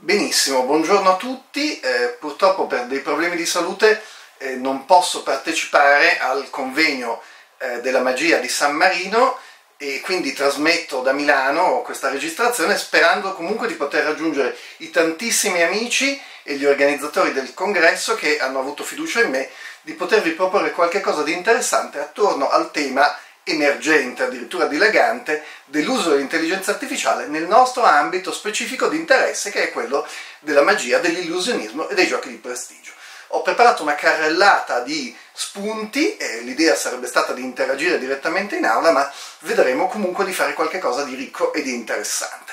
Benissimo, buongiorno a tutti. Eh, purtroppo per dei problemi di salute eh, non posso partecipare al convegno eh, della magia di San Marino e quindi trasmetto da Milano questa registrazione sperando comunque di poter raggiungere i tantissimi amici e gli organizzatori del congresso che hanno avuto fiducia in me di potervi proporre qualche cosa di interessante attorno al tema emergente, addirittura dilagante, dell'uso dell'intelligenza artificiale nel nostro ambito specifico di interesse che è quello della magia, dell'illusionismo e dei giochi di prestigio. Ho preparato una carrellata di spunti, eh, l'idea sarebbe stata di interagire direttamente in aula, ma vedremo comunque di fare qualcosa di ricco e di interessante.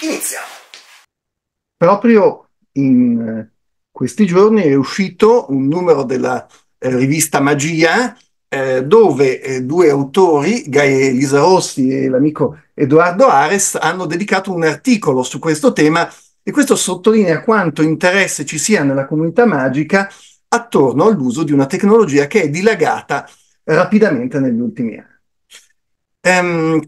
Iniziamo! Proprio in eh, questi giorni è uscito un numero della eh, rivista Magia, eh, dove eh, due autori, Gaia Elisa Rossi e l'amico Edoardo Ares, hanno dedicato un articolo su questo tema e questo sottolinea quanto interesse ci sia nella comunità magica attorno all'uso di una tecnologia che è dilagata rapidamente negli ultimi anni. Ehm,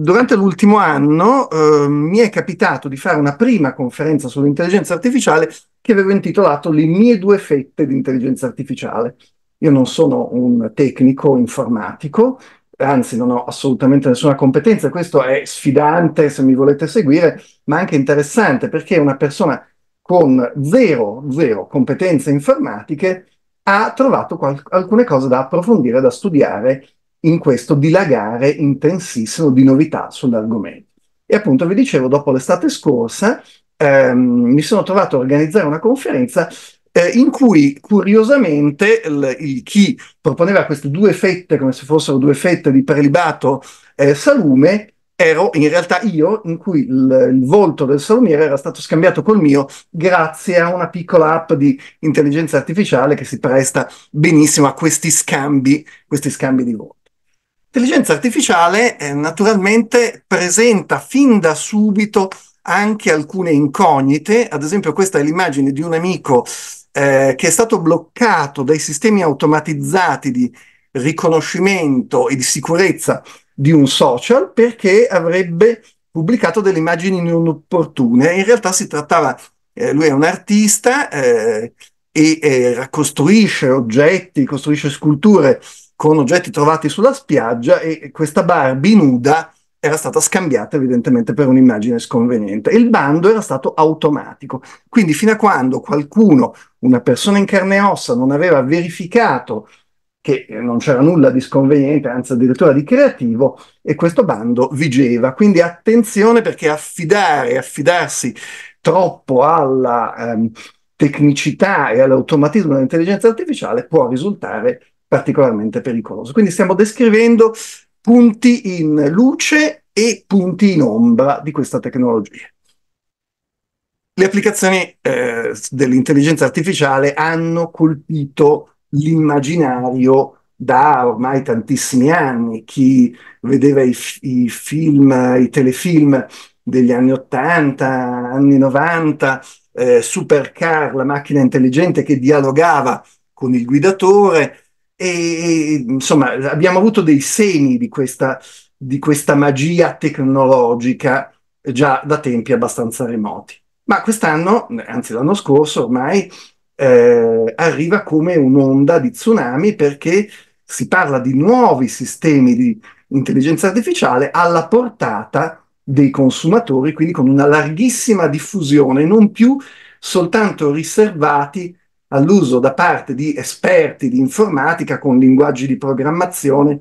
durante l'ultimo anno eh, mi è capitato di fare una prima conferenza sull'intelligenza artificiale che avevo intitolato Le mie due fette di intelligenza artificiale. Io non sono un tecnico informatico, anzi non ho assolutamente nessuna competenza, questo è sfidante se mi volete seguire, ma anche interessante perché una persona con zero, zero competenze informatiche ha trovato qual- alcune cose da approfondire, da studiare in questo dilagare intensissimo di novità sull'argomento. E appunto vi dicevo, dopo l'estate scorsa ehm, mi sono trovato a organizzare una conferenza eh, in cui curiosamente il, il, chi proponeva queste due fette, come se fossero due fette di prelibato eh, salume, ero in realtà io, in cui il, il, volto del salumiere era stato scambiato col mio grazie a una piccola app di intelligenza artificiale che si presta benissimo a questi scambi, questi scambi di volto. L'intelligenza artificiale eh, naturalmente presenta fin da subito anche alcune incognite, ad esempio questa è l'immagine di un amico eh, che è stato bloccato dai sistemi automatizzati di riconoscimento e di sicurezza di un social perché avrebbe pubblicato delle immagini non opportune. In realtà si trattava, eh, lui è un artista eh, e eh, costruisce oggetti, costruisce sculture con oggetti trovati sulla spiaggia e questa Barbie nuda era stata scambiata evidentemente per un'immagine sconveniente. Il bando era stato automatico, quindi fino a quando qualcuno una persona in carne e ossa non aveva verificato che eh, non c'era nulla di sconveniente, anzi addirittura di creativo, e questo bando vigeva. Quindi attenzione perché affidare, affidarsi troppo alla ehm, tecnicità e all'automatismo dell'intelligenza artificiale può risultare particolarmente pericoloso. Quindi stiamo descrivendo punti in luce e punti in ombra di questa tecnologia le applicazioni eh, dell'intelligenza artificiale hanno colpito l'immaginario da ormai tantissimi anni. Chi vedeva i, i film, i telefilm degli anni 80, anni 90, eh, Supercar, la macchina intelligente che dialogava con il guidatore, e, insomma abbiamo avuto dei segni di questa, di questa magia tecnologica già da tempi abbastanza remoti ma quest'anno, anzi l'anno scorso ormai, eh, arriva come un'onda di tsunami perché si parla di nuovi sistemi di intelligenza artificiale alla portata dei consumatori, quindi con una larghissima diffusione, non più soltanto riservati all'uso da parte di esperti di informatica con linguaggi di programmazione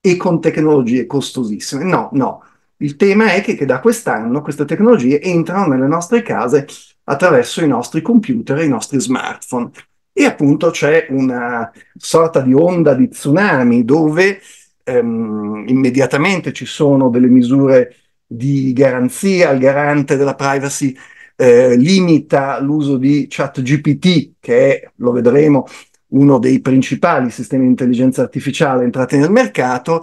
e con tecnologie costosissime. No, no, il tema è che, che da quest'anno queste tecnologie entrano nelle nostre case attraverso i nostri computer e i nostri smartphone. E appunto c'è una sorta di onda di tsunami dove ehm, immediatamente ci sono delle misure di garanzia, il garante della privacy eh, limita l'uso di ChatGPT, che è, lo vedremo, uno dei principali sistemi di intelligenza artificiale entrati nel mercato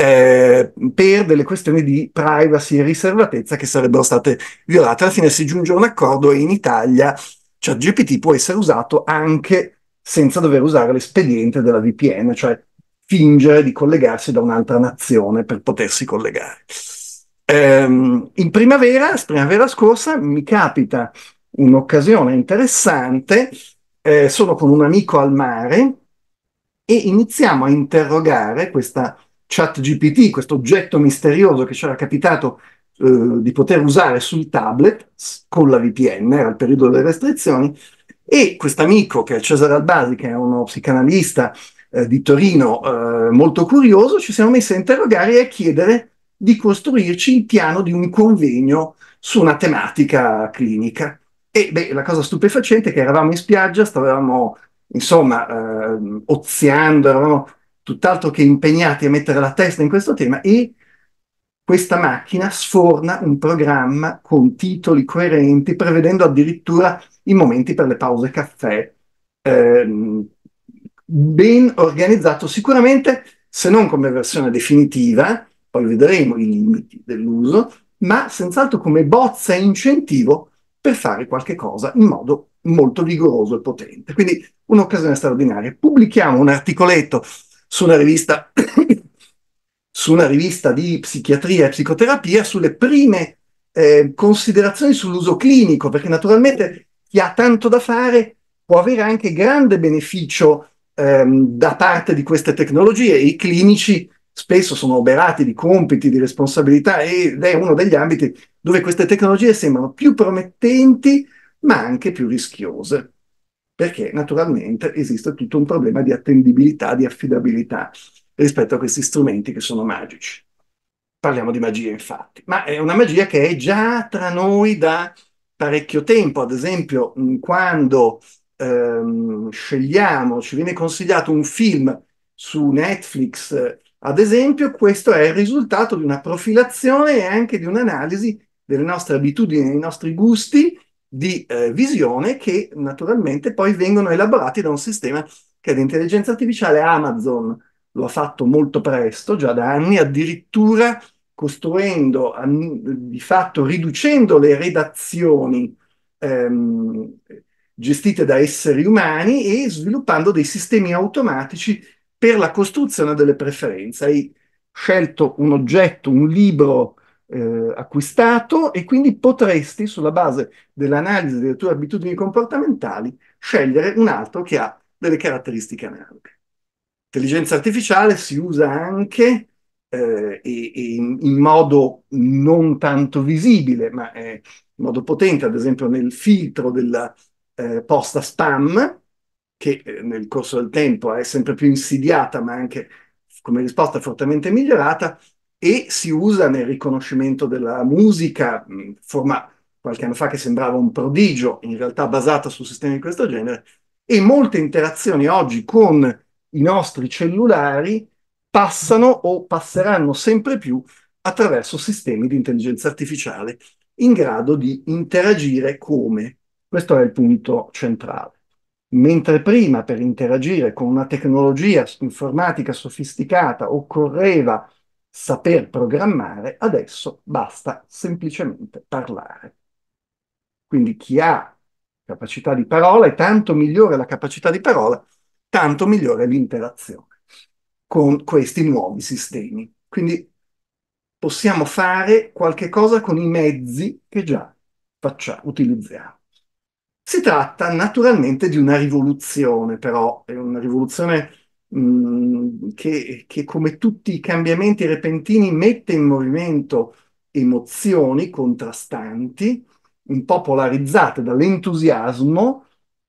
eh, per delle questioni di privacy e riservatezza che sarebbero state violate. Alla fine si giunge a un accordo e in Italia cioè può essere usato anche senza dover usare l'espediente della VPN, cioè fingere di collegarsi da un'altra nazione per potersi collegare. Ehm, in primavera, primavera scorsa, mi capita un'occasione interessante, eh, sono con un amico al mare e iniziamo a interrogare questa ChatGPT, questo oggetto misterioso che ci era capitato eh, di poter usare sul tablet con la VPN, era il periodo delle restrizioni, e questo amico che è Cesare Albasi, che è uno psicanalista eh, di Torino eh, molto curioso, ci siamo messi a interrogare e a chiedere di costruirci il piano di un convegno su una tematica clinica. E beh, la cosa stupefacente è che eravamo in spiaggia, stavamo insomma eh, oziando, eravamo tutt'altro che impegnati a mettere la testa in questo tema e questa macchina sforna un programma con titoli coerenti, prevedendo addirittura i momenti per le pause caffè, ehm, ben organizzato sicuramente, se non come versione definitiva, poi vedremo i limiti dell'uso, ma senz'altro come bozza e incentivo per fare qualche cosa in modo molto vigoroso e potente. Quindi un'occasione straordinaria. Pubblichiamo un articoletto su una rivista, su una rivista di psichiatria e psicoterapia sulle prime eh, considerazioni sull'uso clinico, perché naturalmente chi ha tanto da fare può avere anche grande beneficio ehm, da parte di queste tecnologie i clinici spesso sono oberati di compiti, di responsabilità ed è uno degli ambiti dove queste tecnologie sembrano più promettenti ma anche più rischiose perché naturalmente esiste tutto un problema di attendibilità, di affidabilità rispetto a questi strumenti che sono magici. Parliamo di magia, infatti, ma è una magia che è già tra noi da parecchio tempo, ad esempio mm, quando ehm, scegliamo, ci viene consigliato un film su Netflix, ad esempio, questo è il risultato di una profilazione e anche di un'analisi delle nostre abitudini, dei nostri gusti di eh, visione che naturalmente poi vengono elaborati da un sistema che è l'intelligenza artificiale Amazon lo ha fatto molto presto, già da anni, addirittura costruendo, di fatto riducendo le redazioni ehm, gestite da esseri umani e sviluppando dei sistemi automatici per la costruzione delle preferenze. Hai scelto un oggetto, un libro, eh, acquistato e quindi potresti, sulla base dell'analisi delle tue abitudini comportamentali, scegliere un altro che ha delle caratteristiche analoghe. L'intelligenza artificiale si usa anche eh, e, e in, in, modo non tanto visibile, ma eh, in modo potente, ad esempio nel filtro della eh, posta spam, che eh, nel corso del tempo è sempre più insidiata, ma anche come risposta fortemente migliorata, e si usa nel riconoscimento della musica, forma qualche anno fa che sembrava un prodigio, in realtà basata su sistemi di questo genere, e molte interazioni oggi con i nostri cellulari passano o passeranno sempre più attraverso sistemi di intelligenza artificiale in grado di interagire come. Questo è il punto centrale. Mentre prima per interagire con una tecnologia informatica sofisticata occorreva saper programmare, adesso basta semplicemente parlare. Quindi chi ha capacità di parola e tanto migliore la capacità di parola, tanto migliore l'interazione con questi nuovi sistemi. Quindi possiamo fare qualche cosa con i mezzi che già facciamo, utilizziamo. Si tratta naturalmente di una rivoluzione, però è una rivoluzione Mhmm, che, che come tutti i cambiamenti repentini mette in movimento emozioni contrastanti, un po' polarizzate dall'entusiasmo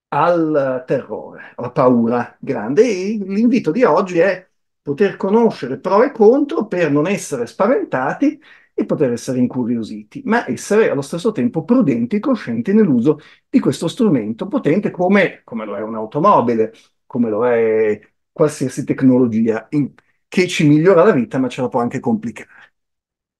al terrore, alla paura grande. E l'invito di oggi è poter conoscere pro e contro per non essere spaventati e poter essere incuriositi, ma essere allo stesso tempo prudenti e coscienti nell'uso di questo strumento potente come, come lo è un'automobile, come lo è qualsiasi tecnologia in, che ci migliora la vita ma ce la può anche complicare.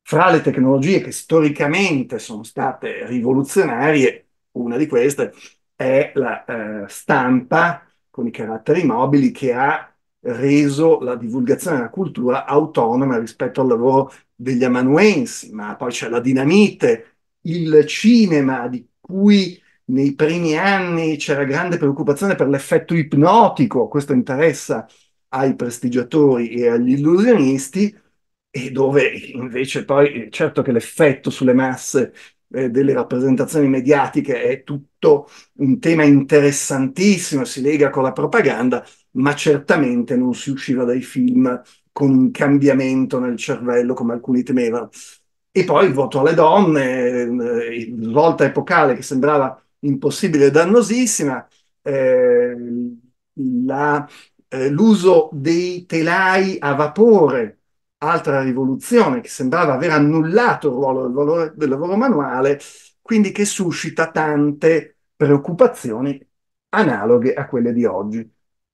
Fra le tecnologie che storicamente sono state rivoluzionarie, una di queste è la eh, stampa con i caratteri mobili che ha reso la divulgazione della cultura autonoma rispetto al lavoro degli amanuensi, ma poi c'è la dinamite, il cinema di cui nei primi anni c'era grande preoccupazione per l'effetto ipnotico, questo interessa ai prestigiatori e agli illusionisti, e dove invece poi certo che l'effetto sulle masse eh, delle rappresentazioni mediatiche è tutto un tema interessantissimo, si lega con la propaganda, ma certamente non si usciva dai film con un cambiamento nel cervello come alcuni temevano. E poi il voto alle donne, eh, svolta epocale che sembrava impossibile e dannosissima, eh, la, eh, l'uso dei telai a vapore, altra rivoluzione che sembrava aver annullato il ruolo del, valore, del lavoro manuale, quindi che suscita tante preoccupazioni analoghe a quelle di oggi.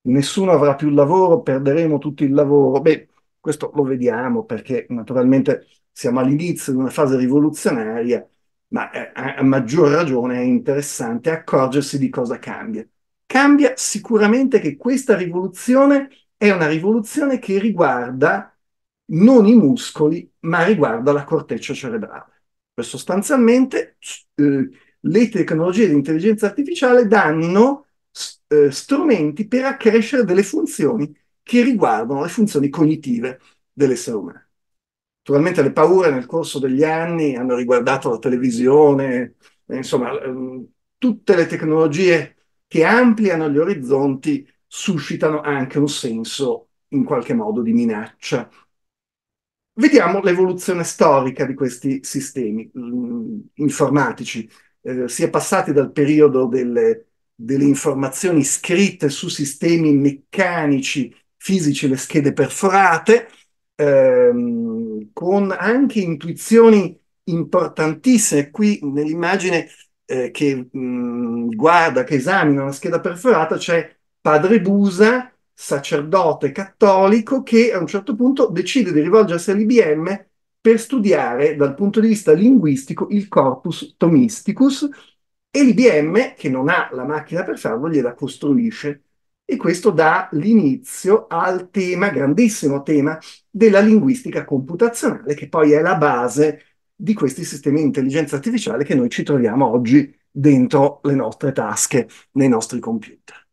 Nessuno avrà più lavoro, perderemo tutto il lavoro. Beh, questo lo vediamo perché naturalmente siamo all'inizio di una fase rivoluzionaria ma eh, a maggior ragione è interessante accorgersi di cosa cambia. Cambia sicuramente che questa rivoluzione è una rivoluzione che riguarda non i muscoli, ma riguarda la corteccia cerebrale. Cioè sostanzialmente eh, le tecnologie di intelligenza artificiale danno eh, strumenti per accrescere delle funzioni che riguardano le funzioni cognitive dell'essere umano. Naturalmente le paure nel corso degli anni hanno riguardato la televisione, eh, insomma, ehm, tutte le tecnologie che ampliano gli orizzonti suscitano anche un senso in qualche modo di minaccia. Vediamo l'evoluzione storica di questi sistemi mm, informatici. Eh, si è passati dal periodo delle, delle informazioni scritte su sistemi meccanici, fisici, le schede perforate, ehm, con anche intuizioni importantissime. Qui nell'immagine eh, che mh, mm, guarda, che esamina una scheda perforata, c'è Padre Busa, sacerdote cattolico, che a un certo punto decide di rivolgersi all'IBM per studiare dal punto di vista linguistico il corpus tomisticus e l'IBM, che non ha la macchina per farlo, gliela costruisce e questo dà l'inizio al tema, grandissimo tema, della linguistica computazionale, che poi è la base di questi sistemi di intelligenza artificiale che noi ci troviamo oggi dentro le nostre tasche, nei nostri computer.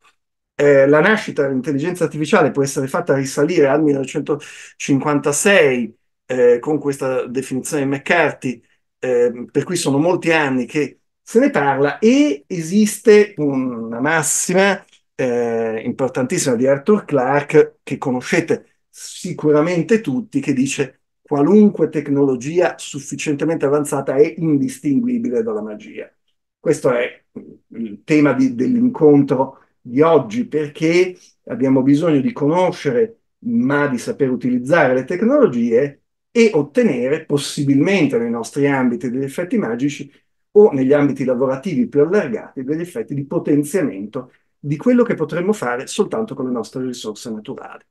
Eh, la nascita dell'intelligenza artificiale può essere fatta risalire al 1956 eh, con questa definizione di McCarthy, eh, per cui sono molti anni che se ne parla e esiste una massima eh, importantissima di Arthur Clarke, che conoscete sicuramente tutti, che dice qualunque tecnologia sufficientemente avanzata è indistinguibile dalla magia. Questo è il tema di, dell'incontro di oggi, perché abbiamo bisogno di conoscere, ma di saper utilizzare le tecnologie e ottenere, possibilmente nei nostri ambiti degli effetti magici o negli ambiti lavorativi più allargati, degli effetti di potenziamento di quello che potremmo fare soltanto con le nostre risorse naturali.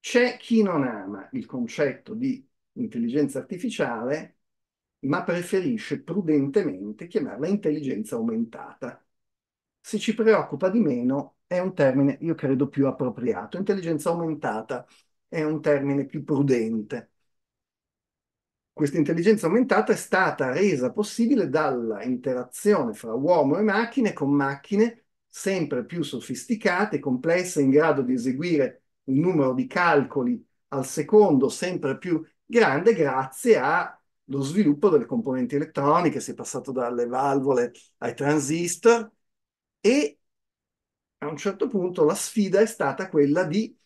C'è chi non ama il concetto di intelligenza artificiale, ma preferisce prudentemente chiamarla intelligenza aumentata. Se ci preoccupa di meno, è un termine, io credo, più appropriato. Intelligenza aumentata è un termine più prudente. Questa intelligenza aumentata è stata resa possibile dalla interazione fra uomo e macchine con macchine sempre più sofisticate, complesse, in grado di eseguire un numero di calcoli al secondo sempre più grande grazie allo sviluppo delle componenti elettroniche, si è passato dalle valvole ai transistor e a un certo punto la sfida è stata quella di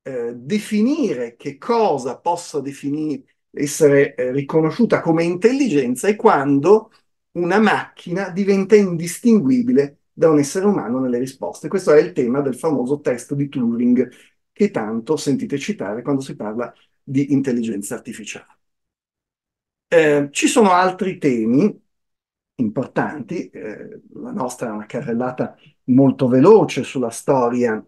eh, definire che cosa possa definire essere eh, riconosciuta come intelligenza è quando una macchina diventa indistinguibile da un essere umano nelle risposte. Questo è il tema del famoso test di Turing che tanto sentite citare quando si parla di intelligenza artificiale. Eh, ci sono altri temi importanti, eh, la nostra è una carrellata molto veloce sulla storia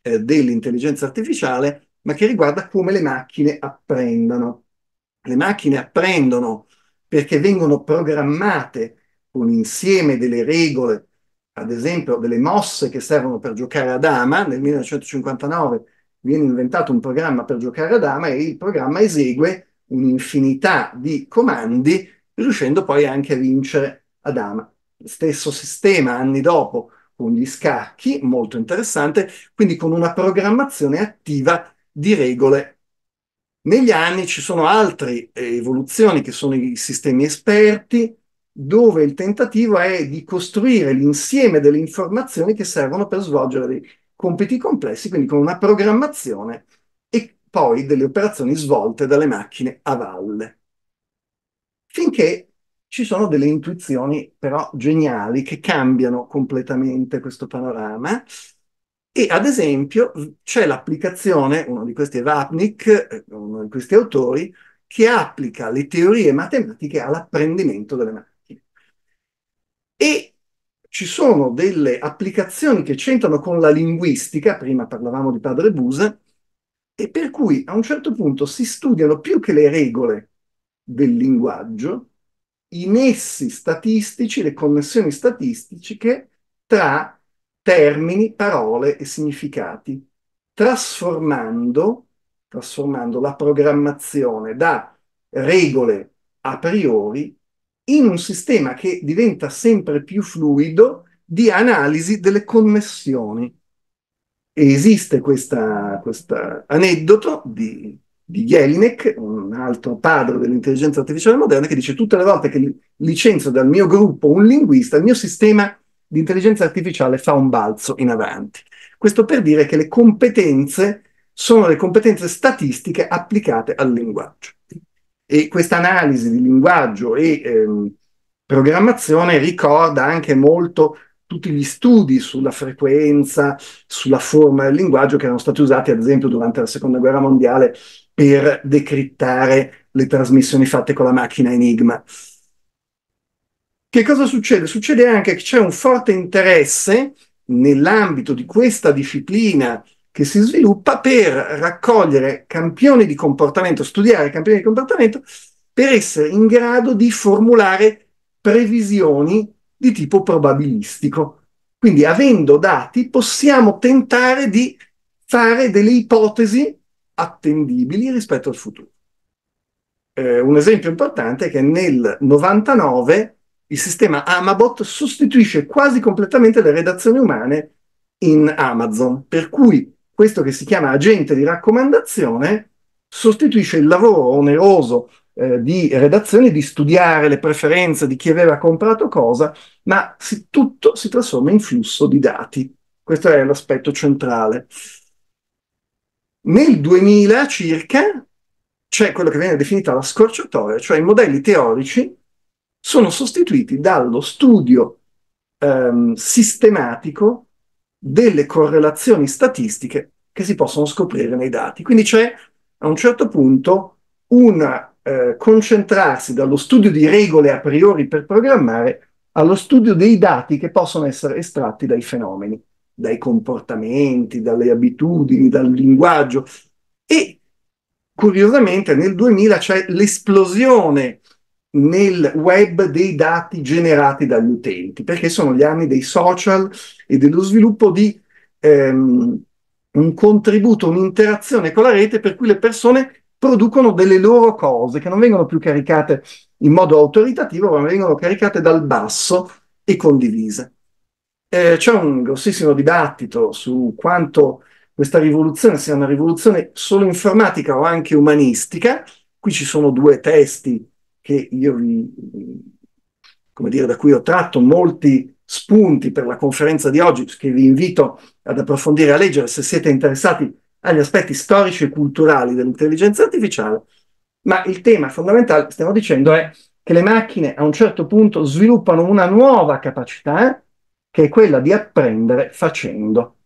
eh, dell'intelligenza artificiale, ma che riguarda come le macchine apprendono. Le macchine apprendono perché vengono programmate un insieme delle regole, ad esempio delle mosse che servono per giocare a dama. Nel 1959 viene inventato un programma per giocare a dama e il programma esegue un'infinità di comandi, riuscendo poi anche a vincere a dama. Stesso sistema anni dopo con gli scacchi, molto interessante, quindi con una programmazione attiva di regole. Negli anni ci sono altre eh, evoluzioni che sono i sistemi esperti, dove il tentativo è di costruire l'insieme delle informazioni che servono per svolgere dei compiti complessi, quindi con una programmazione e poi delle operazioni svolte dalle macchine a valle. Finché ci sono delle intuizioni però geniali che cambiano completamente questo panorama e ad esempio c'è l'applicazione, uno di questi è Vapnik, eh, uno di questi autori, che applica le teorie matematiche all'apprendimento delle macchine. E ci sono delle applicazioni che c'entrano con la linguistica, prima parlavamo di padre Buse, e per cui a un certo punto si studiano più che le regole del linguaggio, i nessi statistici, le connessioni statistiche tra termini, parole e significati, trasformando, trasformando la programmazione da regole a priori in un sistema che diventa sempre più fluido di analisi delle connessioni. E esiste questo aneddoto di, di Jelinek, un altro padre dell'intelligenza artificiale moderna, che dice tutte le volte che licenzo dal mio gruppo un linguista, il mio sistema l'intelligenza artificiale fa un balzo in avanti. Questo per dire che le competenze sono le competenze statistiche applicate al linguaggio. E questa analisi di linguaggio e ehm, programmazione ricorda anche molto tutti gli studi sulla frequenza, sulla forma del linguaggio che erano stati usati ad esempio durante la seconda guerra mondiale per decrittare le trasmissioni fatte con la macchina Enigma. Che cosa succede? Succede anche che c'è un forte interesse nell'ambito di questa disciplina che si sviluppa per raccogliere campioni di comportamento, studiare campioni di comportamento, per essere in grado di formulare previsioni di tipo probabilistico. Quindi avendo dati possiamo tentare di fare delle ipotesi attendibili rispetto al futuro. Eh, un esempio importante è che nel 99 il sistema Amabot sostituisce quasi completamente le redazioni umane in Amazon, per cui questo che si chiama agente di raccomandazione sostituisce il lavoro oneroso eh, di redazione di studiare le preferenze di chi aveva comprato cosa, ma si, tutto si trasforma in flusso di dati. Questo è l'aspetto centrale. Nel 2000 circa c'è quello che viene definito la scorciatoia, cioè i modelli teorici sono sostituiti dallo studio ehm, sistematico delle correlazioni statistiche che si possono scoprire nei dati. Quindi c'è a un certo punto un eh, concentrarsi dallo studio di regole a priori per programmare allo studio dei dati che possono essere estratti dai fenomeni, dai comportamenti, dalle abitudini, dal linguaggio. E curiosamente nel 2000 c'è l'esplosione nel web dei dati generati dagli utenti, perché sono gli anni dei social e dello sviluppo di ehm, un contributo, un'interazione con la rete per cui le persone producono delle loro cose che non vengono più caricate in modo autoritativo, ma vengono caricate dal basso e condivise. Eh, c'è un grossissimo dibattito su quanto questa rivoluzione sia una rivoluzione solo informatica o anche umanistica. Qui ci sono due testi che io, mm, come dire, da cui ho tratto molti spunti per la conferenza di oggi, che vi invito ad approfondire e a leggere se siete interessati agli aspetti storici e culturali dell'intelligenza artificiale, ma il tema fondamentale, stiamo dicendo, è che le macchine a un certo punto sviluppano una nuova capacità eh, che è quella di apprendere facendo.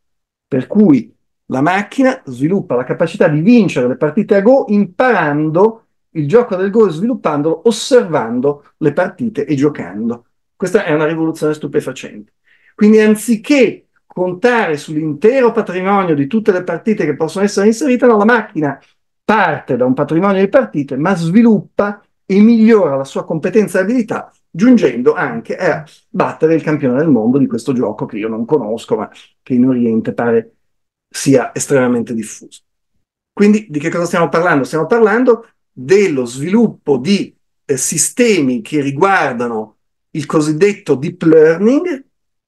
Per cui la macchina sviluppa la capacità di vincere le partite a Go imparando il gioco del gol sviluppandolo, osservando le partite e giocando. Questa è una rivoluzione stupefacente. Quindi anziché contare sull'intero patrimonio di tutte le partite che possono essere inserite, la macchina parte da un patrimonio di partite, ma sviluppa e migliora la sua competenza e abilità, giungendo anche a battere il campione del mondo di questo gioco che io non conosco, ma che in Oriente pare sia estremamente diffuso. Quindi di che cosa stiamo parlando? Stiamo parlando dello sviluppo di eh, sistemi che riguardano il cosiddetto deep learning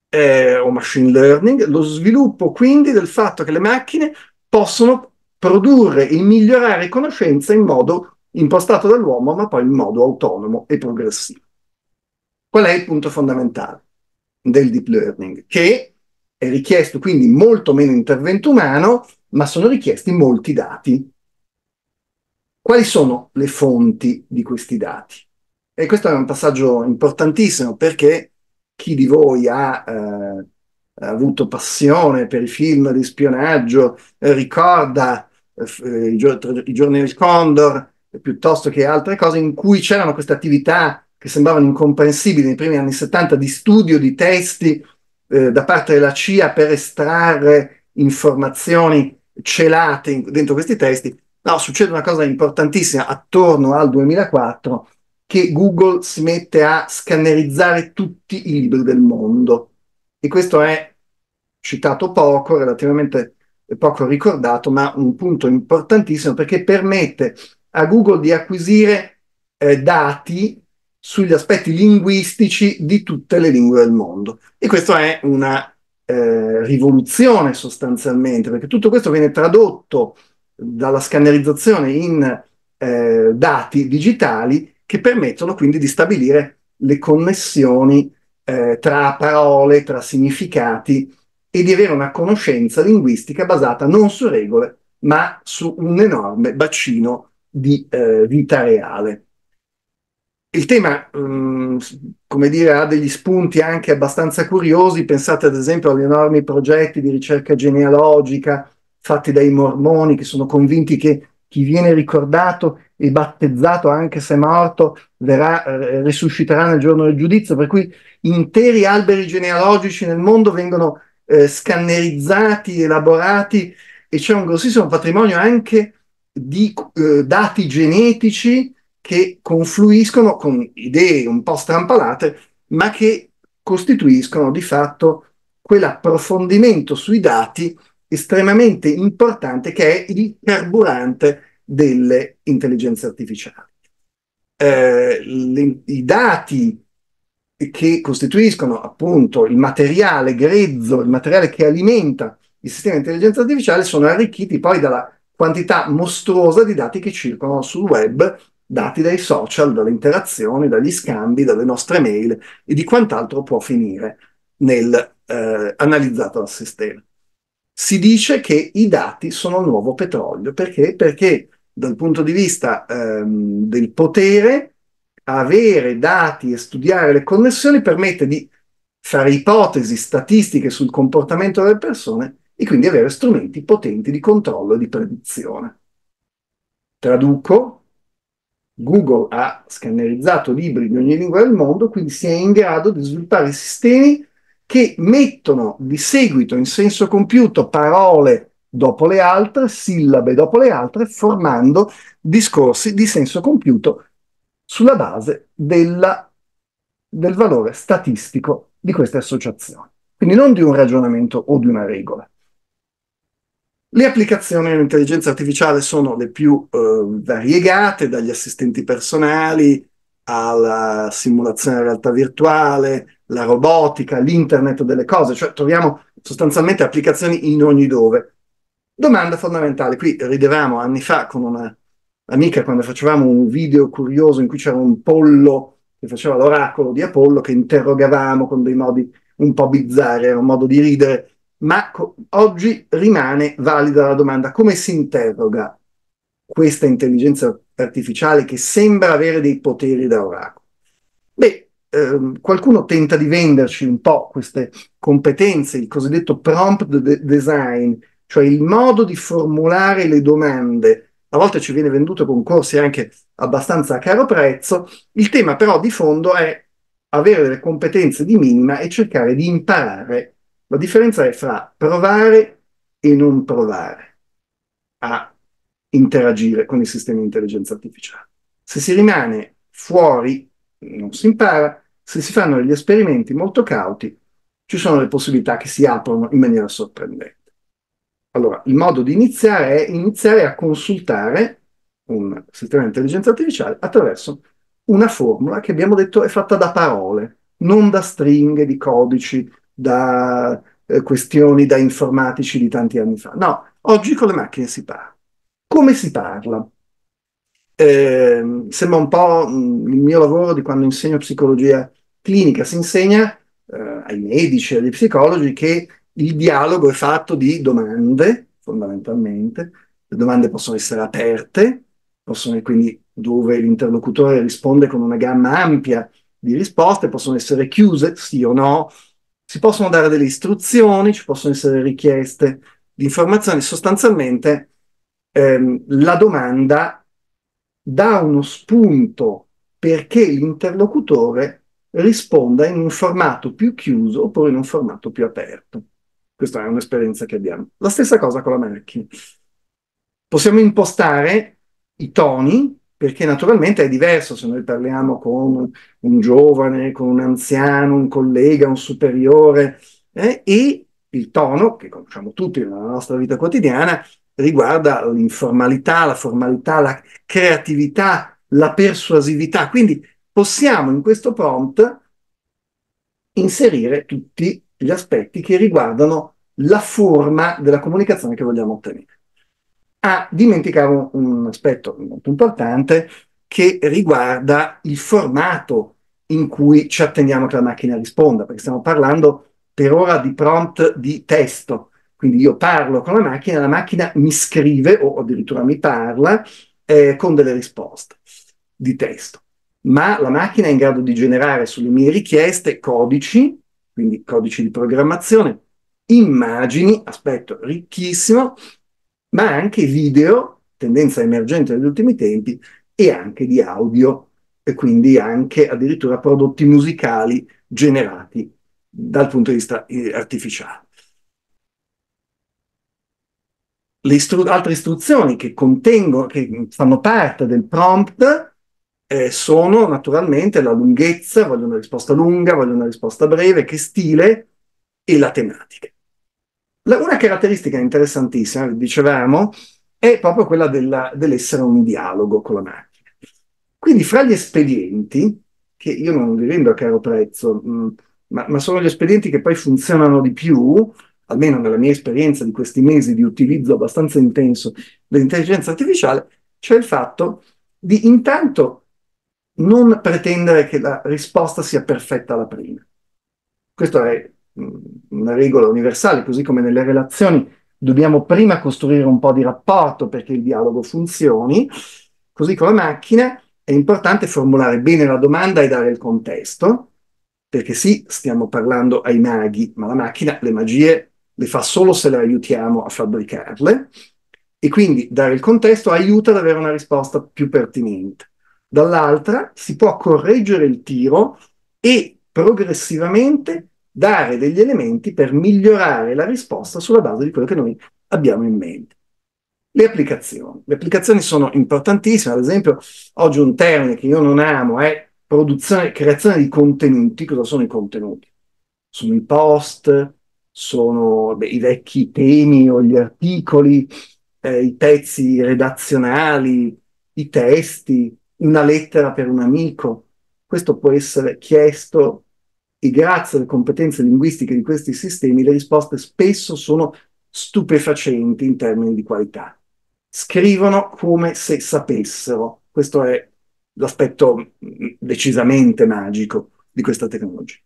eh, o machine learning, lo sviluppo quindi del fatto che le macchine possono produrre e migliorare conoscenza in modo impostato dall'uomo, ma poi in modo autonomo e progressivo. Qual è il punto fondamentale del deep learning? Che è richiesto quindi molto meno intervento umano, ma sono richiesti molti dati quali sono le fonti di questi dati? E questo è un passaggio importantissimo perché chi di voi ha, eh, ha avuto passione per i film di spionaggio eh, ricorda eh, eh i, gior- i, giorni del Condor eh, piuttosto che altre cose in cui c'erano queste attività che sembravano incomprensibili nei primi anni 70 di studio di testi eh, da parte della CIA per estrarre informazioni celate in, dentro questi testi No, succede una cosa importantissima attorno al 2004 che Google si mette a scannerizzare tutti i libri del mondo. E questo è citato poco, relativamente poco ricordato, ma un punto importantissimo perché permette a Google di acquisire eh, dati sugli aspetti linguistici di tutte le lingue del mondo. E questo è una eh, rivoluzione sostanzialmente, perché tutto questo viene tradotto dalla scannerizzazione in eh, dati digitali che permettono quindi di stabilire le connessioni eh, tra parole, tra significati e di avere una conoscenza linguistica basata non su regole, ma su un enorme bacino di eh, vita reale. Il tema, mh, mm, come dire, ha degli spunti anche abbastanza curiosi. Pensate ad esempio agli enormi progetti di ricerca genealogica fatti dai mormoni che sono convinti che chi viene ricordato e battezzato anche se morto verrà, eh, risusciterà nel giorno del giudizio, per cui interi alberi genealogici nel mondo vengono eh, scannerizzati, elaborati e c'è un grossissimo patrimonio anche di eh, dati genetici che confluiscono con idee un po' strampalate, ma che costituiscono di fatto quell'approfondimento sui dati estremamente importante che è il carburante delle intelligenze artificiali. Eh, le, I dati che costituiscono appunto il materiale grezzo, il materiale che alimenta il sistema di intelligenza artificiale sono arricchiti poi dalla quantità mostruosa di dati che circolano sul web, dati dai social, dalle interazioni, dagli scambi, dalle nostre mail e di quant'altro può finire nel eh, analizzato dal sistema si dice che i dati sono il nuovo petrolio. Perché? Perché dal punto di vista ehm, del potere, avere dati e studiare le connessioni permette di fare ipotesi statistiche sul comportamento delle persone e quindi avere strumenti potenti di controllo e di predizione. Traduco, Google ha scannerizzato libri di ogni lingua del mondo, quindi si è in grado di sviluppare sistemi che mettono di seguito in senso compiuto parole dopo le altre, sillabe dopo le altre, formando discorsi di senso compiuto sulla base della, del valore statistico di queste associazioni. Quindi non di un ragionamento o di una regola. Le applicazioni dell'intelligenza artificiale sono le più eh, variegate, dagli assistenti personali alla simulazione della realtà virtuale, la robotica, l'internet delle cose, cioè troviamo sostanzialmente applicazioni in ogni dove. Domanda fondamentale, qui ridevamo anni fa con un'amica quando facevamo un video curioso in cui c'era un pollo che faceva l'oracolo di Apollo che interrogavamo con dei modi un po' bizzarri, era un modo di ridere, ma co- oggi rimane valida la domanda come si interroga questa intelligenza artificiale che sembra avere dei poteri da oracolo. Beh, ehm, qualcuno tenta di venderci un po' queste competenze, il cosiddetto prompt de- design, cioè il modo di formulare le domande. A volte ci viene venduto con corsi anche abbastanza a caro prezzo. Il tema però di fondo è avere delle competenze di minima e cercare di imparare. La differenza è fra provare e non provare a ah, interagire con i sistemi di intelligenza artificiale. Se si rimane fuori, non si impara, se si fanno degli esperimenti molto cauti, ci sono le possibilità che si aprono in maniera sorprendente. Allora, il modo di iniziare è iniziare a consultare un sistema di intelligenza artificiale attraverso una formula che abbiamo detto è fatta da parole, non da stringhe di codici, da eh, questioni da informatici di tanti anni fa. No, oggi con le macchine si parla. Come si parla? Eh, sembra un po' mm, il mio lavoro di quando insegno psicologia clinica, si insegna eh, ai medici e agli psicologi che il dialogo è fatto di domande, fondamentalmente, le domande possono essere aperte, possono, essere quindi dove l'interlocutore risponde con una gamma ampia di risposte, possono essere chiuse, sì o no, si possono dare delle istruzioni, ci possono essere richieste di informazioni, sostanzialmente ehm, la domanda dà uno spunto perché l'interlocutore risponda in un formato più chiuso oppure in un formato più aperto. Questa è un'esperienza che abbiamo. La stessa cosa con la macchina. Possiamo impostare i toni, perché naturalmente è diverso se noi parliamo con un giovane, con un anziano, un collega, un superiore, eh, e il tono, che conosciamo tutti nella nostra vita quotidiana, riguarda l'informalità, la formalità, la creatività, la persuasività. Quindi possiamo in questo prompt inserire tutti gli aspetti che riguardano la forma della comunicazione che vogliamo ottenere. Ah, dimenticavo un aspetto molto importante che riguarda il formato in cui ci atteniamo che la macchina risponda, perché stiamo parlando per ora di prompt di testo, quindi io parlo con la macchina, la macchina mi scrive o addirittura mi parla eh, con delle risposte di testo. Ma la macchina è in grado di generare sulle mie richieste codici, quindi codici di programmazione, immagini, aspetto ricchissimo, ma anche video, tendenza emergente negli ultimi tempi, e anche di audio, e quindi anche addirittura prodotti musicali generati dal punto di vista eh, artificiale. le istru- altre istruzioni che contengono, che fanno parte del prompt, eh, sono naturalmente la lunghezza, voglio una risposta lunga, voglio una risposta breve, che stile e la tematica. La, una caratteristica interessantissima, dicevamo, è proprio quella della, dell'essere un dialogo con la macchina. Quindi fra gli espedienti, che io non li vendo a caro prezzo, mh, mm, ma, ma sono gli espedienti che poi funzionano di più, almeno nella mia esperienza di questi mesi di utilizzo abbastanza intenso dell'intelligenza artificiale, cioè il fatto di intanto non pretendere che la risposta sia perfetta alla prima. Questa è mm, una regola universale, così come nelle relazioni dobbiamo prima costruire un po' di rapporto perché il dialogo funzioni, così con la macchina è importante formulare bene la domanda e dare il contesto, perché sì, stiamo parlando ai maghi, ma la macchina le magie le fa solo se le aiutiamo a fabbricarle e quindi dare il contesto aiuta ad avere una risposta più pertinente. Dall'altra si può correggere il tiro e progressivamente dare degli elementi per migliorare la risposta sulla base di quello che noi abbiamo in mente. Le applicazioni. Le applicazioni sono importantissime, ad esempio oggi un termine che io non amo è produzione, creazione di contenuti. Cosa sono i contenuti? Sono i post, sono beh, i vecchi temi o gli articoli, eh, i pezzi redazionali, i testi, una lettera per un amico. Questo può essere chiesto e grazie alle competenze linguistiche di questi sistemi le risposte spesso sono stupefacenti in termini di qualità. Scrivono come se sapessero. Questo è l'aspetto mm, decisamente magico di questa tecnologia.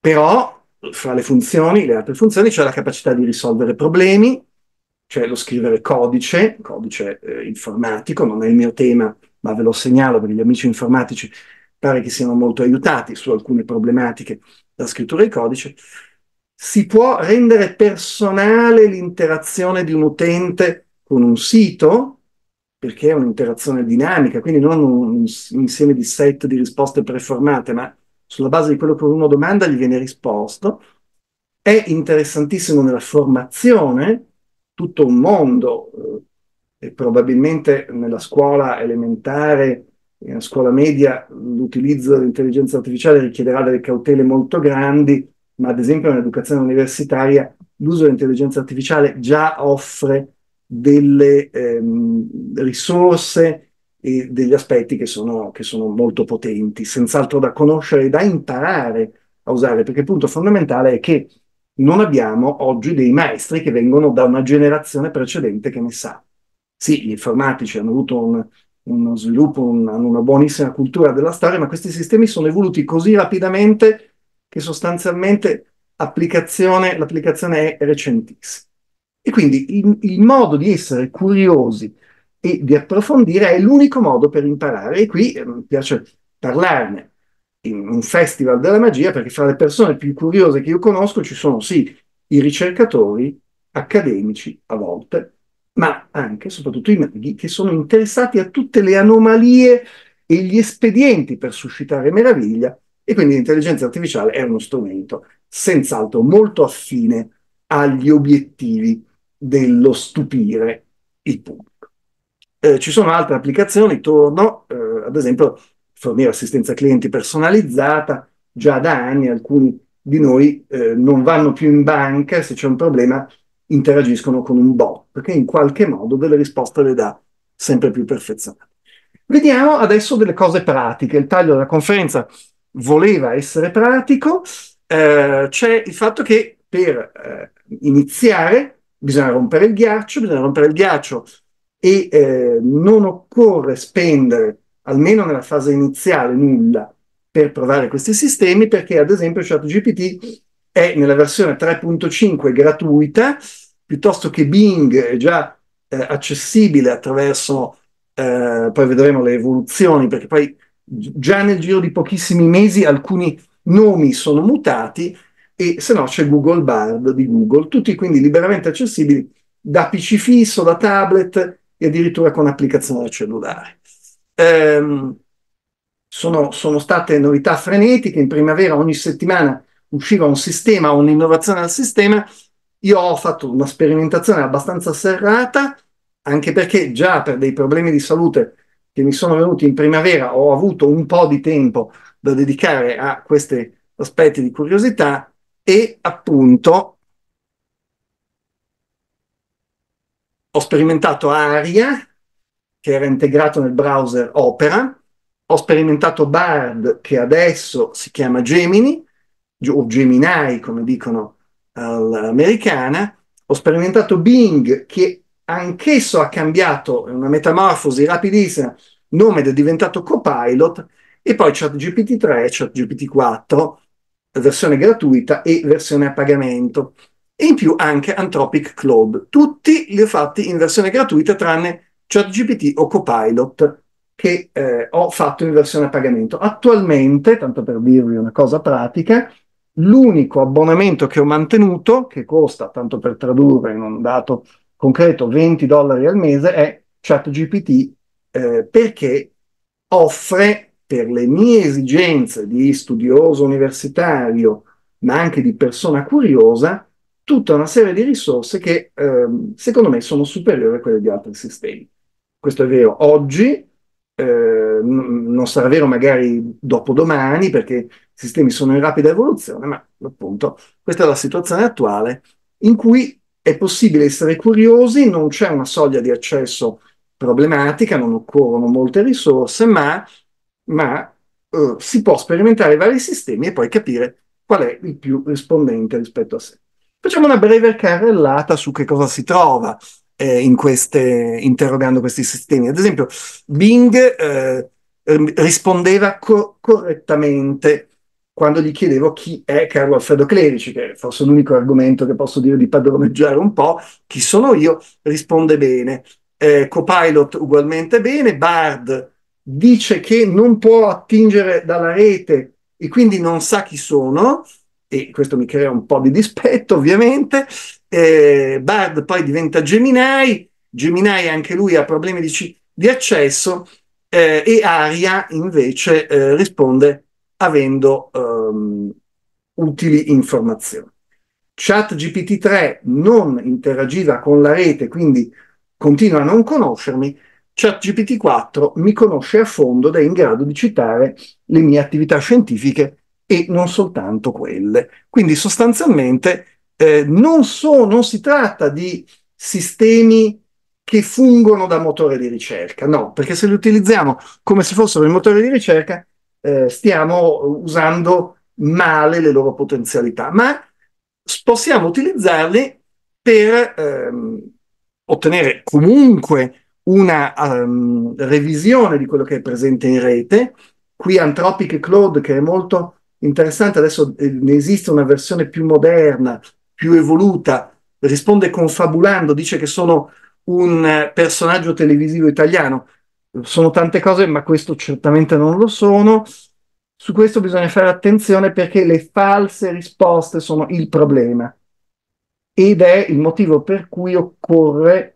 Però fra le funzioni, le altre funzioni, c'è cioè la capacità di risolvere problemi, cioè lo scrivere codice, codice eh, informatico, non è il mio tema, ma ve lo segnalo perché gli amici informatici pare che siano molto aiutati su alcune problematiche da scrittura di codice. Si può rendere personale l'interazione di un utente con un sito, perché è un'interazione dinamica, quindi non un, un insieme di set di risposte preformate, ma sulla base di quello che uno domanda gli viene risposto. È interessantissimo nella formazione, tutto un mondo, eh, e probabilmente nella scuola elementare e nella scuola media l'utilizzo dell'intelligenza artificiale richiederà delle cautele molto grandi, ma ad esempio nell'educazione universitaria l'uso dell'intelligenza artificiale già offre delle ehm, risorse eh, degli aspetti che sono, che sono molto potenti, senz'altro da conoscere e da imparare a usare, perché il punto fondamentale è che non abbiamo oggi dei maestri che vengono da una generazione precedente che ne sa. Sì, gli informatici hanno avuto un, uno sviluppo, un, hanno una buonissima cultura della storia, ma questi sistemi sono evoluti così rapidamente che sostanzialmente l'applicazione è recentissima. E quindi il, il modo di essere curiosi e di approfondire è l'unico modo per imparare. E qui ehm, mi piace parlarne in un festival della magia, perché fra le persone più curiose che io conosco ci sono sì i ricercatori accademici a volte, ma anche e soprattutto i maghi che sono interessati a tutte le anomalie e gli espedienti per suscitare meraviglia e quindi l'intelligenza artificiale è uno strumento senz'altro molto affine agli obiettivi dello stupire il pubblico. Eh, ci sono altre applicazioni, torno eh, ad esempio a fornire assistenza clienti personalizzata, già da anni alcuni di noi eh, non vanno più in banca e se c'è un problema interagiscono con un bot, perché in qualche modo delle risposte le dà sempre più perfezionate. Vediamo adesso delle cose pratiche, il taglio della conferenza voleva essere pratico, eh, c'è il fatto che per eh, iniziare bisogna rompere il ghiaccio, bisogna rompere il ghiaccio e eh, non occorre spendere, almeno nella fase iniziale, nulla per provare questi sistemi perché ad esempio ChatGPT è nella versione 3.5 gratuita piuttosto che Bing è già eh, accessibile attraverso, eh, poi vedremo le evoluzioni perché poi già nel giro di pochissimi mesi alcuni nomi sono mutati e se no c'è Google Bard di Google, tutti quindi liberamente accessibili da PC fisso, da tablet e addirittura con applicazione cellulare. Ehm, sono, sono, state novità frenetiche, in primavera ogni settimana usciva un sistema, un'innovazione al sistema, io ho fatto una sperimentazione abbastanza serrata, anche perché già per dei problemi di salute che mi sono venuti in primavera ho avuto un po' di tempo da dedicare a questi aspetti di curiosità e appunto ho sperimentato Aria, che era integrato nel browser Opera, ho sperimentato Bard, che adesso si chiama Gemini, o Gemini, come dicono all'americana, ho sperimentato Bing, che anch'esso ha cambiato, è una metamorfosi rapidissima, nome ed è diventato Copilot, e poi ChatGPT 3, ChatGPT 4, versione gratuita e versione a pagamento e in più anche Anthropic Cloud. Tutti li ho fatti in versione gratuita tranne ChatGPT o Copilot che eh, ho fatto in versione a pagamento. Attualmente, tanto per dirvi una cosa pratica, l'unico abbonamento che ho mantenuto, che costa, tanto per tradurre in un dato concreto, 20 dollari al mese, è ChatGPT eh, perché offre per le mie esigenze di studioso universitario, ma anche di persona curiosa, tutta una serie di risorse che ehm, secondo me sono superiori a quelle di altri sistemi. Questo è vero oggi, eh, non sarà vero magari dopodomani perché i sistemi sono in rapida evoluzione, ma appunto questa è la situazione attuale in cui è possibile essere curiosi, non c'è una soglia di accesso problematica, non occorrono molte risorse, ma, ma eh, si può sperimentare vari sistemi e poi capire qual è il più rispondente rispetto a sé. Facciamo una breve carrellata su che cosa si trova eh, in queste, interrogando questi sistemi. Ad esempio, Bing eh, rispondeva co- correttamente quando gli chiedevo chi è Carlo Alfredo Clerici, che è forse l'unico argomento che posso dire di padroneggiare un po', chi sono io, risponde bene. Eh, Copilot ugualmente bene, Bard dice che non può attingere dalla rete e quindi non sa chi sono, e questo mi crea un po' di dispetto ovviamente. Eh, Bard poi diventa Gemini, Gemini anche lui ha problemi di, di accesso eh, e Aria invece eh, risponde avendo ehm, utili informazioni. Chat GPT-3 non interagiva con la rete, quindi continua a non conoscermi. Chat GPT-4 mi conosce a fondo ed è in grado di citare le mie attività scientifiche e non soltanto quelle. Quindi sostanzialmente eh, non, so, non si tratta di sistemi che fungono da motore di ricerca, no, perché se li utilizziamo come se fossero i motori di ricerca, eh, stiamo usando male le loro potenzialità, ma possiamo utilizzarli per ehm, ottenere comunque una um, revisione di quello che è presente in rete. Qui Anthropic Cloud, che è molto interessante, adesso eh, ne esiste una versione più moderna, più evoluta, risponde confabulando, dice che sono un eh, personaggio televisivo italiano. Sono tante cose, ma questo certamente non lo sono. Su questo bisogna fare attenzione perché le false risposte sono il problema ed è il motivo per cui occorre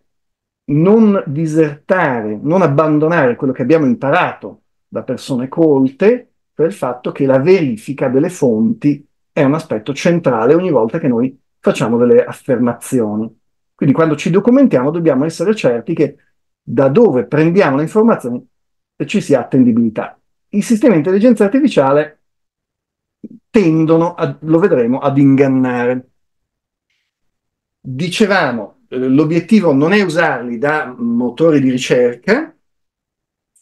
non disertare, non abbandonare quello che abbiamo imparato da persone colte, per il fatto che la verifica delle fonti è un aspetto centrale ogni volta che noi facciamo delle affermazioni. Quindi quando ci documentiamo dobbiamo essere certi che da dove prendiamo le informazioni ci sia attendibilità. I sistemi di intelligenza artificiale tendono, a, lo vedremo, ad ingannare. Dicevamo, eh, l'obiettivo non è usarli da motori di ricerca,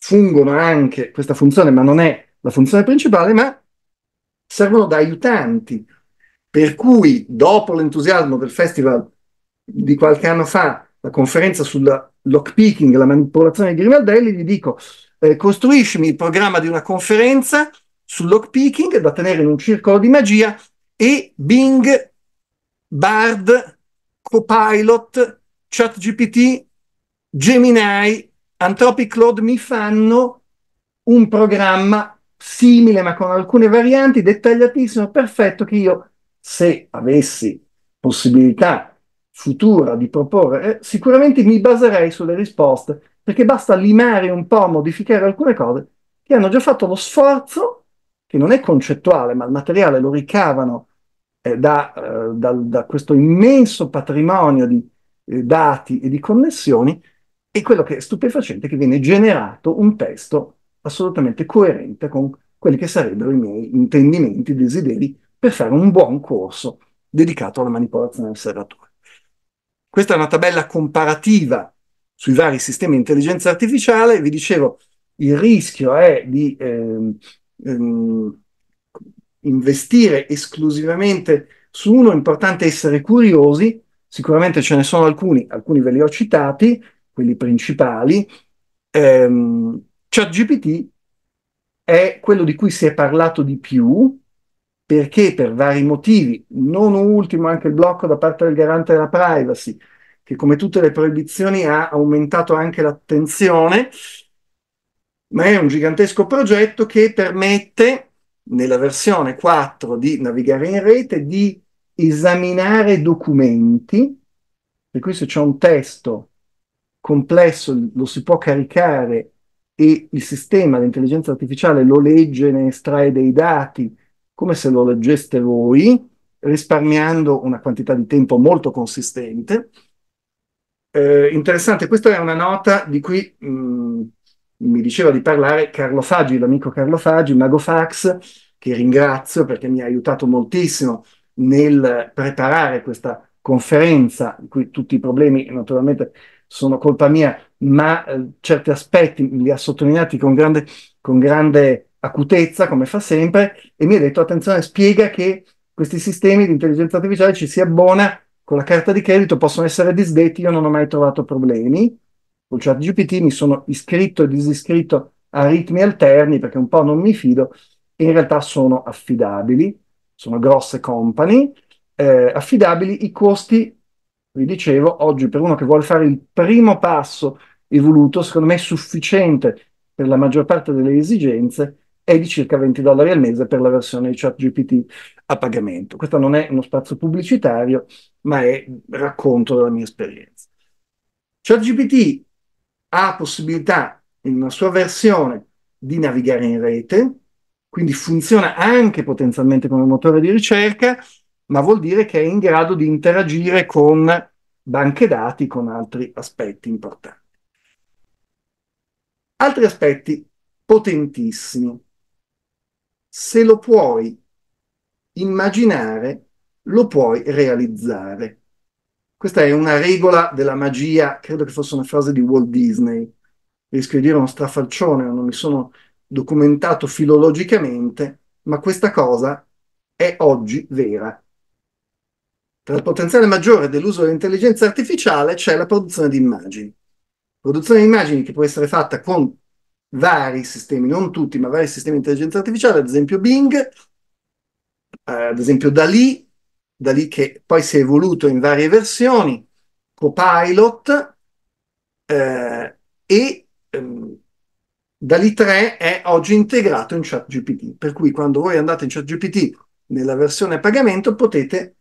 fungono anche questa funzione, ma non è la funzione principale, ma servono da aiutanti. Per cui, dopo l'entusiasmo del festival di qualche anno fa, la conferenza sul lockpicking, la manipolazione di Grimaldelli, gli dico eh, costruiscimi il programma di una conferenza sul lockpicking da tenere in un circolo di magia e Bing, Bard, Copilot, ChatGPT, Gemini, Anthropic Cloud mi fanno un programma simile ma con alcune varianti, dettagliatissimo, perfetto, che io se avessi possibilità futura di proporre, eh, sicuramente mi baserei sulle risposte, perché basta limare un po', modificare alcune cose che hanno già fatto lo sforzo, che non è concettuale, ma il materiale lo ricavano eh, da, eh, da, da, questo immenso patrimonio di eh, dati e di connessioni, e quello che è stupefacente è che viene generato un testo assolutamente coerente con quelli che sarebbero i miei intendimenti, desideri per fare un buon corso dedicato alla manipolazione del serratore. Questa è una tabella comparativa sui vari sistemi di intelligenza artificiale. Vi dicevo, il rischio è di ehm, ehm, investire esclusivamente su uno, è importante essere curiosi, sicuramente ce ne sono alcuni, alcuni ve li ho citati, quelli principali. Ehm, ChatGPT è quello di cui si è parlato di più perché per vari motivi, non ultimo anche il blocco da parte del garante della privacy, che come tutte le proibizioni ha aumentato anche l'attenzione, ma è un gigantesco progetto che permette nella versione 4 di navigare in rete di esaminare documenti, per cui se c'è un testo complesso lo si può caricare e il sistema, l'intelligenza artificiale lo legge, e ne estrae dei dati come se lo leggeste voi, risparmiando una quantità di tempo molto consistente. Eh, interessante, questa è una nota di cui mh, mm, mi diceva di parlare Carlo Faggi, l'amico Carlo Faggi, Mago Fax, che ringrazio perché mi ha aiutato moltissimo nel preparare questa conferenza, di cui tutti i problemi naturalmente sono colpa mia, ma eh, certi aspetti li ha sottolineati con grande, con grande acutezza, come fa sempre, e mi ha detto, attenzione, spiega che questi sistemi di intelligenza artificiale ci si abbona con la carta di credito, possono essere disdetti, io non ho mai trovato problemi. Con chat GPT mi sono iscritto e disiscritto a ritmi alterni perché un po' non mi fido, in realtà sono affidabili, sono grosse company, eh, affidabili, i costi vi dicevo, oggi per uno che vuole fare il primo passo evoluto, secondo me è sufficiente per la maggior parte delle esigenze, è di circa 20 dollari al mese per la versione di ChatGPT a pagamento. Questo non è uno spazio pubblicitario, ma è racconto della mia esperienza. ChatGPT ha possibilità, in una sua versione, di navigare in rete, quindi funziona anche potenzialmente come motore di ricerca, ma vuol dire che è in grado di interagire con banche dati, con altri aspetti importanti. Altri aspetti potentissimi. Se lo puoi immaginare, lo puoi realizzare. Questa è una regola della magia, credo che fosse una frase di Walt Disney. Rischio di dire uno strafalcione, non mi sono documentato filologicamente, ma questa cosa è oggi vera. Tra il potenziale maggiore dell'uso dell'intelligenza artificiale c'è la produzione di immagini. Produzione di immagini che può essere fatta con vari sistemi, non tutti, ma vari sistemi di intelligenza artificiale, ad esempio Bing, eh, ad esempio Dalì, Dalì che poi si è evoluto in varie versioni, Copilot eh, e ehm, Dalì 3 è oggi integrato in ChatGPT, per cui quando voi andate in ChatGPT nella versione a pagamento potete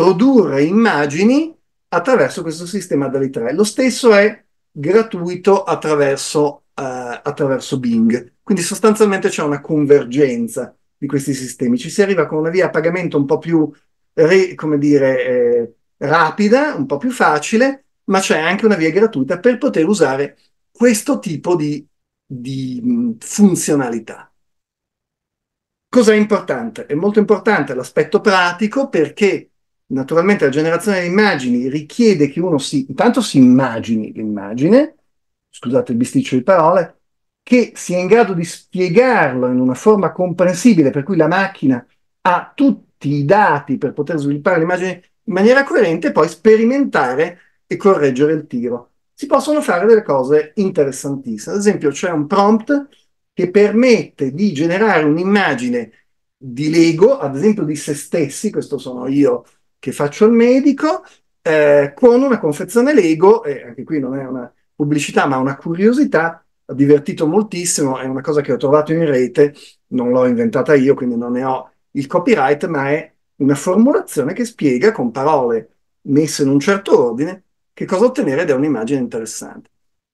produrre immagini attraverso questo sistema DALI 3. Lo stesso è gratuito attraverso, uh, attraverso Bing. Quindi sostanzialmente c'è una convergenza di questi sistemi. Ci si arriva con una via a pagamento un po' più, re, come dire, eh, rapida, un po' più facile, ma c'è anche una via gratuita per poter usare questo tipo di, di mm, funzionalità. Cos'è importante? È molto importante l'aspetto pratico perché Naturalmente la generazione di immagini richiede che uno si, intanto si immagini l'immagine, scusate il bisticcio di parole, che sia in grado di spiegarlo in una forma comprensibile, per cui la macchina ha tutti i dati per poter sviluppare l'immagine in maniera coerente e poi sperimentare e correggere il tiro. Si possono fare delle cose interessantissime. Ad esempio, c'è un prompt che permette di generare un'immagine di Lego, ad esempio di se stessi, questo sono io che faccio al medico eh, con una confezione Lego, e anche qui non è una pubblicità ma una curiosità, ho divertito moltissimo, è una cosa che ho trovato in rete, non l'ho inventata io, quindi non ne ho il copyright, ma è una formulazione che spiega con parole messe in un certo ordine che cosa ottenere da un'immagine interessante.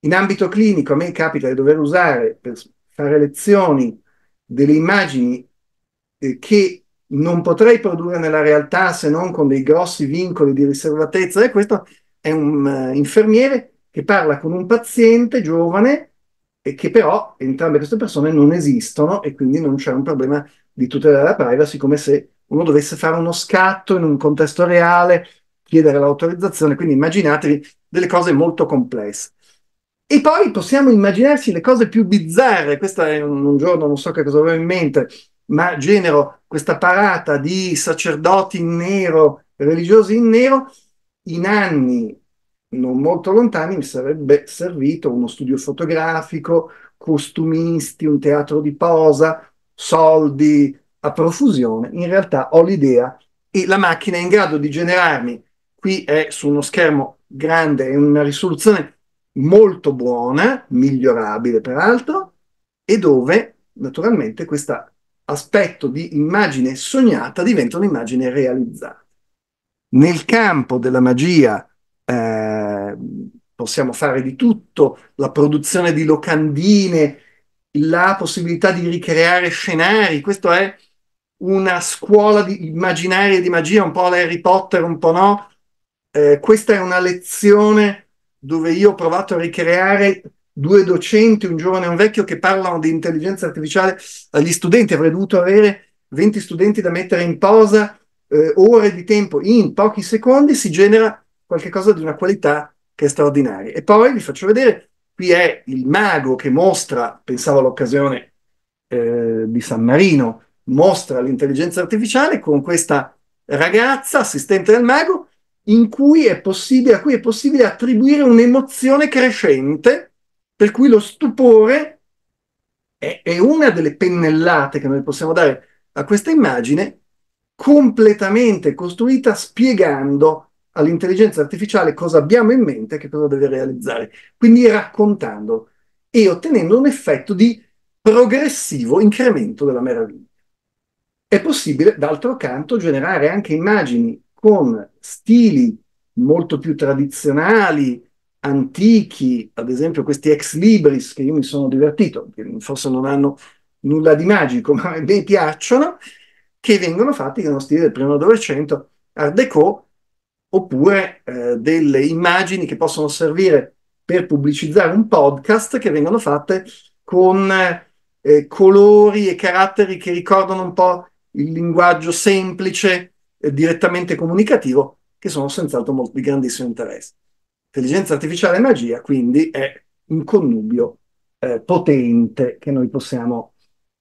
In ambito clinico a me capita di dover usare per fare lezioni delle immagini eh, che non potrei produrre nella realtà se non con dei grossi vincoli di riservatezza. E questo è un uh, infermiere che parla con un paziente giovane e che però entrambe queste persone non esistono e quindi non c'è un problema di tutela della privacy come se uno dovesse fare uno scatto in un contesto reale, chiedere l'autorizzazione, quindi immaginatevi delle cose molto complesse. E poi possiamo immaginarci le cose più bizzarre, questo è un, un giorno, non so che cosa avevo in mente, ma genero questa parata di sacerdoti in nero, religiosi in nero, in anni non molto lontani mi sarebbe servito uno studio fotografico, costumisti, un teatro di posa, soldi a profusione. In realtà ho l'idea e la macchina è in grado di generarmi, qui è su uno schermo grande e una risoluzione molto buona, migliorabile peraltro, e dove naturalmente questa aspetto di immagine sognata diventa un'immagine realizzata. Nel campo della magia eh, possiamo fare di tutto, la produzione di locandine, la possibilità di ricreare scenari, questo è una scuola di immaginaria di magia, un po' Harry Potter, un po' no. Eh, questa è una lezione dove io ho provato a ricreare due docenti, un giovane e un vecchio, che parlano di intelligenza artificiale agli studenti. Avrei dovuto avere 20 studenti da mettere in posa eh, ore di tempo in pochi secondi, si genera qualcosa di una qualità che è straordinaria. E poi vi faccio vedere, qui è il mago che mostra, pensavo all'occasione eh, di San Marino, mostra l'intelligenza artificiale con questa ragazza, assistente del mago, in cui è possibile, a cui è possibile attribuire un'emozione crescente per cui lo stupore è, è una delle pennellate che noi possiamo dare a questa immagine completamente costruita spiegando all'intelligenza artificiale cosa abbiamo in mente e che cosa deve realizzare, quindi raccontando e ottenendo un effetto di progressivo incremento della meraviglia. È possibile, d'altro canto, generare anche immagini con stili molto più tradizionali, antichi, ad esempio questi ex libris che io mi sono divertito, che forse non hanno nulla di magico, ma a me piacciono, che vengono fatti nello stile del primo Novecento, Art Deco, oppure eh, delle immagini che possono servire per pubblicizzare un podcast che vengono fatte con eh, colori e caratteri che ricordano un po' il linguaggio semplice, eh, direttamente comunicativo, che sono senz'altro molto, di grandissimo interesse. Intelligenza artificiale e magia, quindi, è un connubio eh, potente che noi possiamo,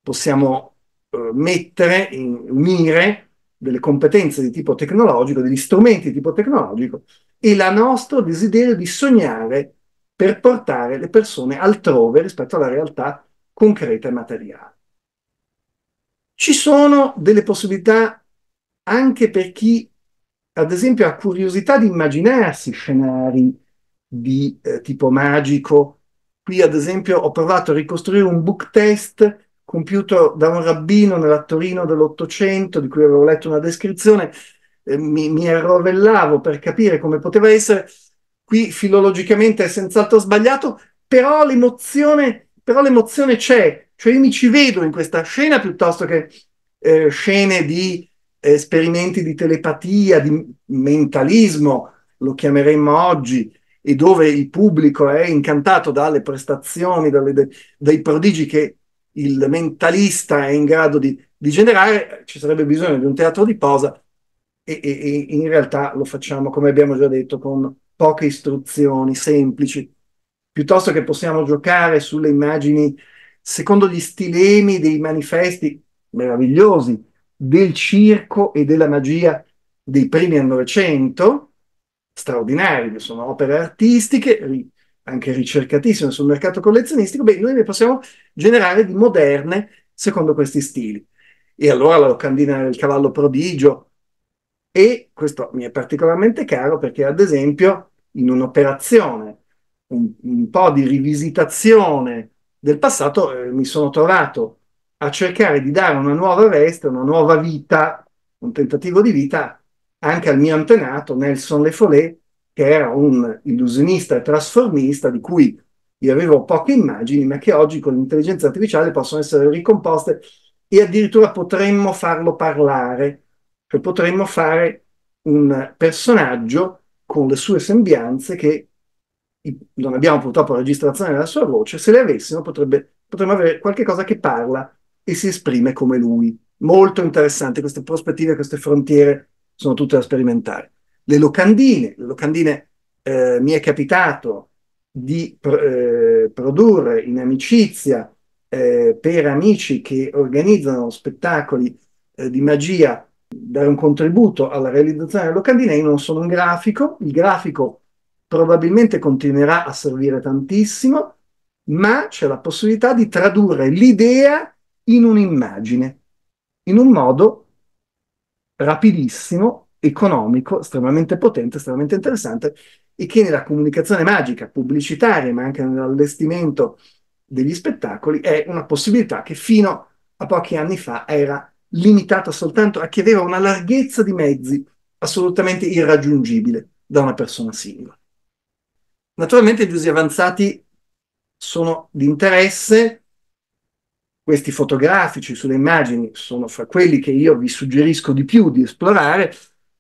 possiamo eh, mettere, in, unire delle competenze di tipo tecnologico, degli strumenti di tipo tecnologico e il nostro desiderio di sognare per portare le persone altrove rispetto alla realtà concreta e materiale. Ci sono delle possibilità anche per chi ad esempio, ha curiosità di immaginarsi scenari di eh, tipo magico. Qui, ad esempio, ho provato a ricostruire un book test compiuto da un rabbino nella Torino dell'Ottocento, di cui avevo letto una descrizione, eh, mi, mi arrovellavo per capire come poteva essere. Qui filologicamente è senz'altro sbagliato, però l'emozione, però l'emozione c'è, cioè io mi ci vedo in questa scena piuttosto che eh, scene di esperimenti di telepatia, di mentalismo, lo chiameremmo oggi, e dove il pubblico è incantato dalle prestazioni, dalle, dai prodigi che il mentalista è in grado di, di, generare, ci sarebbe bisogno di un teatro di posa e, e, e in realtà lo facciamo, come abbiamo già detto, con poche istruzioni semplici, piuttosto che possiamo giocare sulle immagini secondo gli stilemi dei manifesti meravigliosi del circo e della magia dei primi del Novecento, straordinarie, che sono opere artistiche, ri, anche ricercatissime sul mercato collezionistico, beh, noi ne possiamo generare di moderne secondo questi stili. E allora la locandina del cavallo prodigio, e questo mi è particolarmente caro perché, ad esempio, in un'operazione, un, un po' di rivisitazione del passato, eh, mi sono trovato a cercare di dare una nuova veste, una nuova vita, un tentativo di vita anche al mio antenato Nelson Le Follet, che era un illusionista e trasformista di cui io avevo poche immagini, ma che oggi con l'intelligenza artificiale possono essere ricomposte e addirittura potremmo farlo parlare, cioè potremmo fare un personaggio con le sue sembianze che non abbiamo purtroppo registrazione della sua voce, se le avessimo potrebbe, potremmo avere qualcosa che parla e si esprime come lui. Molto interessante, queste prospettive, queste frontiere sono tutte da sperimentare. Le locandine, le locandine eh, mi è capitato di pr- eh, produrre in amicizia eh, per amici che organizzano spettacoli eh, di magia, dare un contributo alla realizzazione delle locandine. Io non sono un grafico, il grafico probabilmente continuerà a servire tantissimo, ma c'è la possibilità di tradurre l'idea in un'immagine, in un modo rapidissimo, economico, estremamente potente, estremamente interessante e che nella comunicazione magica, pubblicitaria, ma anche nell'allestimento degli spettacoli è una possibilità che fino a pochi anni fa era limitata soltanto a chi aveva una larghezza di mezzi assolutamente irraggiungibile da una persona singola. Naturalmente gli usi avanzati sono di interesse questi fotografici sulle immagini sono fra quelli che io vi suggerisco di più di esplorare,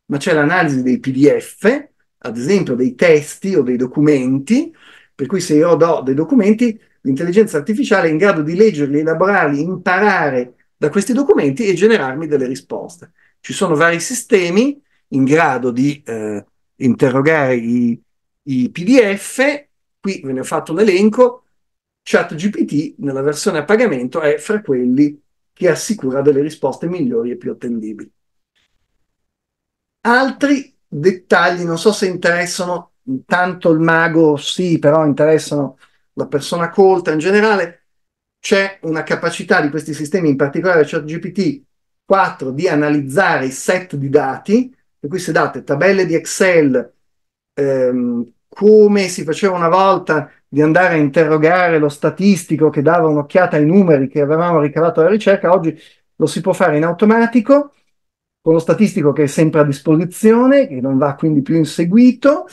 ma c'è l'analisi dei PDF, ad esempio dei testi o dei documenti, per cui se io do dei documenti, l'intelligenza artificiale è in grado di leggerli, elaborarli, imparare da questi documenti e generarmi delle risposte. Ci sono vari sistemi in grado di eh, interrogare i, i PDF, qui ve ne ho fatto un elenco, ChatGPT nella versione a pagamento è fra quelli che assicura delle risposte migliori e più attendibili. Altri dettagli, non so se interessano tanto il mago, sì, però interessano la persona colta in generale. C'è una capacità di questi sistemi, in particolare ChatGPT 4, di analizzare i set di dati, per cui se date tabelle di Excel, ehm, come si faceva una volta di andare a interrogare lo statistico che dava un'occhiata ai numeri che avevamo ricavato dalla ricerca, oggi lo si può fare in automatico con lo statistico che è sempre a disposizione, che non va quindi più inseguito,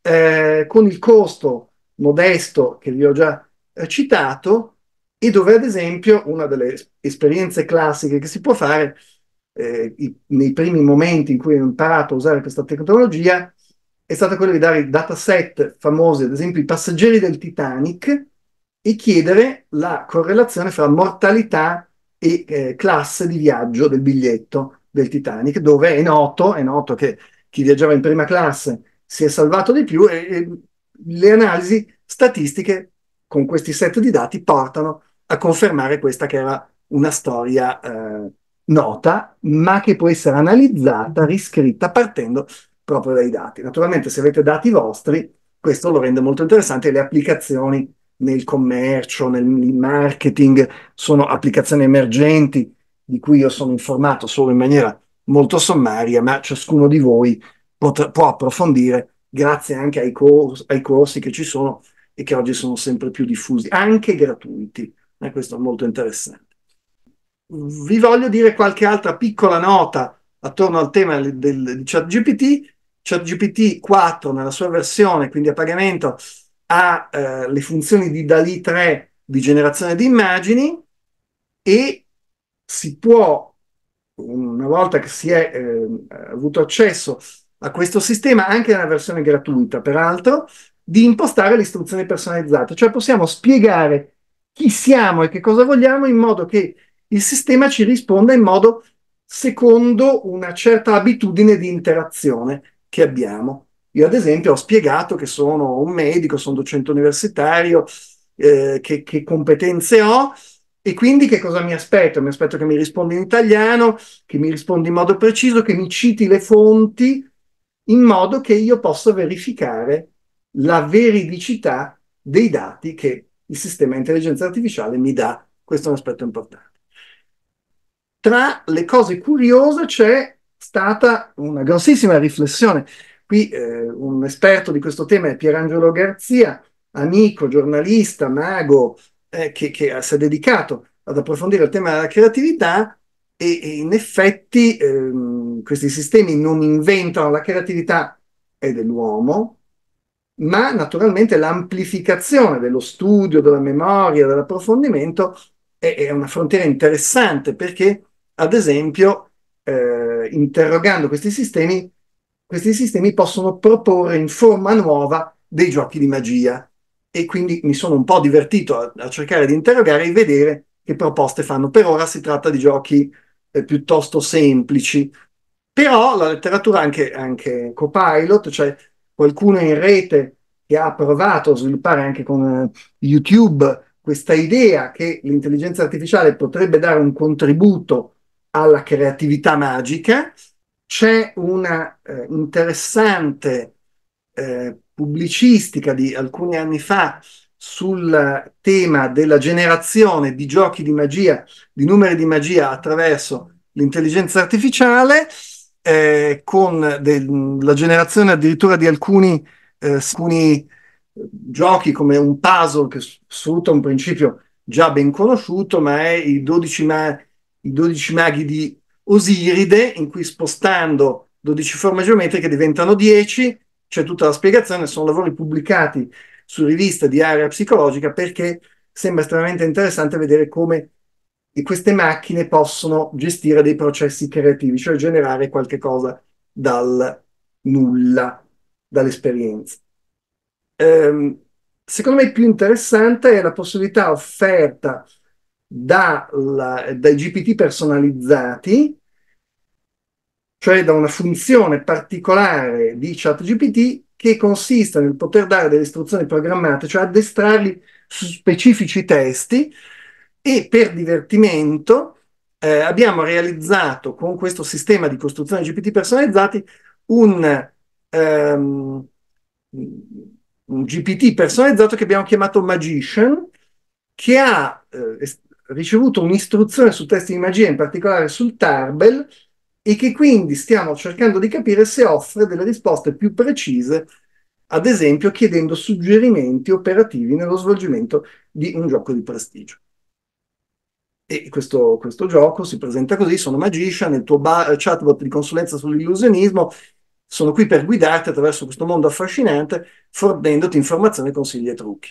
eh, con il costo modesto che vi ho già eh, citato e dove ad esempio una delle esperienze classiche che si può fare eh, i, nei primi momenti in cui ho imparato a usare questa tecnologia è stata quella di dare i dataset famosi, ad esempio i passeggeri del Titanic, e chiedere la correlazione fra mortalità e eh, classe di viaggio del biglietto del Titanic, dove è noto, è noto che chi viaggiava in prima classe si è salvato di più e, e le analisi statistiche con questi set di dati portano a confermare questa che era una storia eh, nota, ma che può essere analizzata, riscritta partendo proprio dai dati. Naturalmente se avete dati vostri, questo lo rende molto interessante le applicazioni nel commercio, nel marketing, sono applicazioni emergenti di cui io sono informato solo in maniera molto sommaria, ma ciascuno di voi pot- può approfondire grazie anche ai, cor- ai, corsi che ci sono e che oggi sono sempre più diffusi, anche gratuiti. E eh, questo è molto interessante. Vi voglio dire qualche altra piccola nota attorno al tema del, del, del ChatGPT ChatGPT 4 nella sua versione, quindi a pagamento, ha eh, le funzioni di DALI 3 di generazione di immagini e si può, una volta che si è eh, avuto accesso a questo sistema, anche nella versione gratuita, peraltro, di impostare le istruzioni personalizzate, cioè possiamo spiegare chi siamo e che cosa vogliamo in modo che il sistema ci risponda in modo secondo una certa abitudine di interazione che abbiamo. Io ad esempio ho spiegato che sono un medico, sono docente universitario, eh, che, che competenze ho e quindi che cosa mi aspetto? Mi aspetto che mi rispondi in italiano, che mi rispondi in modo preciso, che mi citi le fonti in modo che io possa verificare la veridicità dei dati che il sistema di intelligenza artificiale mi dà. Questo è un aspetto importante. Tra le cose curiose c'è stata una grossissima riflessione. Qui eh, un esperto di questo tema è Pierangelo Garzia, amico, giornalista, mago, eh, che, che eh, si è dedicato ad approfondire il tema della creatività e, e in effetti ehm, questi sistemi non inventano la creatività è dell'uomo, ma naturalmente l'amplificazione dello studio, della memoria, dell'approfondimento è, è una frontiera interessante perché, ad esempio, eh, interrogando questi sistemi, questi sistemi possono proporre in forma nuova dei giochi di magia. E quindi mi sono un po' divertito a, a cercare di interrogare e vedere che proposte fanno. Per ora si tratta di giochi eh, piuttosto semplici, però la letteratura anche, anche copilot, cioè qualcuno in rete che ha provato a sviluppare anche con eh, YouTube questa idea che l'intelligenza artificiale potrebbe dare un contributo alla creatività magica. C'è una eh, interessante eh, pubblicistica di alcuni anni fa sul tema della generazione di giochi di magia, di numeri di magia attraverso l'intelligenza artificiale, eh, con de- la generazione addirittura di alcuni, eh, alcuni eh, giochi come un puzzle che sfrutta un principio già ben conosciuto, ma è i 12 ma- i 12 maghi di Osiride, in cui spostando 12 forme geometriche diventano 10, c'è tutta la spiegazione, sono lavori pubblicati su rivista di area psicologica perché sembra estremamente interessante vedere come queste macchine possono gestire dei processi creativi, cioè generare qualche cosa dal nulla, dall'esperienza. Ehm, secondo me più interessante è la possibilità offerta da la, dai GPT personalizzati, cioè da una funzione particolare di ChatGPT che consiste nel poter dare delle istruzioni programmate, cioè addestrarli su specifici testi e per divertimento eh, abbiamo realizzato con questo sistema di costruzione di GPT personalizzati un, um, un GPT personalizzato che abbiamo chiamato Magician, che ha eh, ricevuto un'istruzione su testi di magia, in particolare sul Tarbel, e che quindi stiamo cercando di capire se offre delle risposte più precise, ad esempio chiedendo suggerimenti operativi nello svolgimento di un gioco di prestigio. E questo, questo gioco si presenta così, sono Magician, il tuo bar, chatbot di consulenza sull'illusionismo, sono qui per guidarti attraverso questo mondo affascinante, fornendoti informazioni, consigli e trucchi.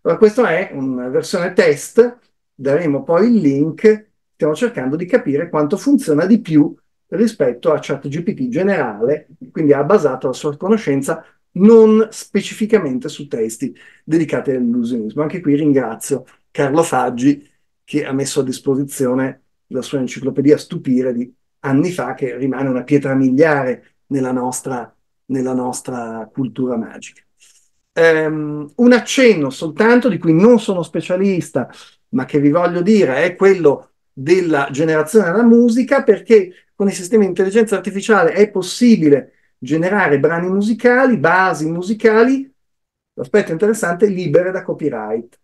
Allora, questa è una versione test daremo poi il link, stiamo cercando di capire quanto funziona di più rispetto a ChatGPT generale, quindi ha basato la sua conoscenza non specificamente su testi dedicati all'illusionismo. Anche qui ringrazio Carlo Faggi che ha messo a disposizione la sua enciclopedia Stupire di anni fa, che rimane una pietra miliare nella nostra, nella nostra cultura magica. Um, un accenno soltanto di cui non sono specialista, ma che vi voglio dire è quello della generazione della musica, perché con i sistemi di intelligenza artificiale è possibile generare brani musicali, basi musicali, l'aspetto interessante, libere da copyright.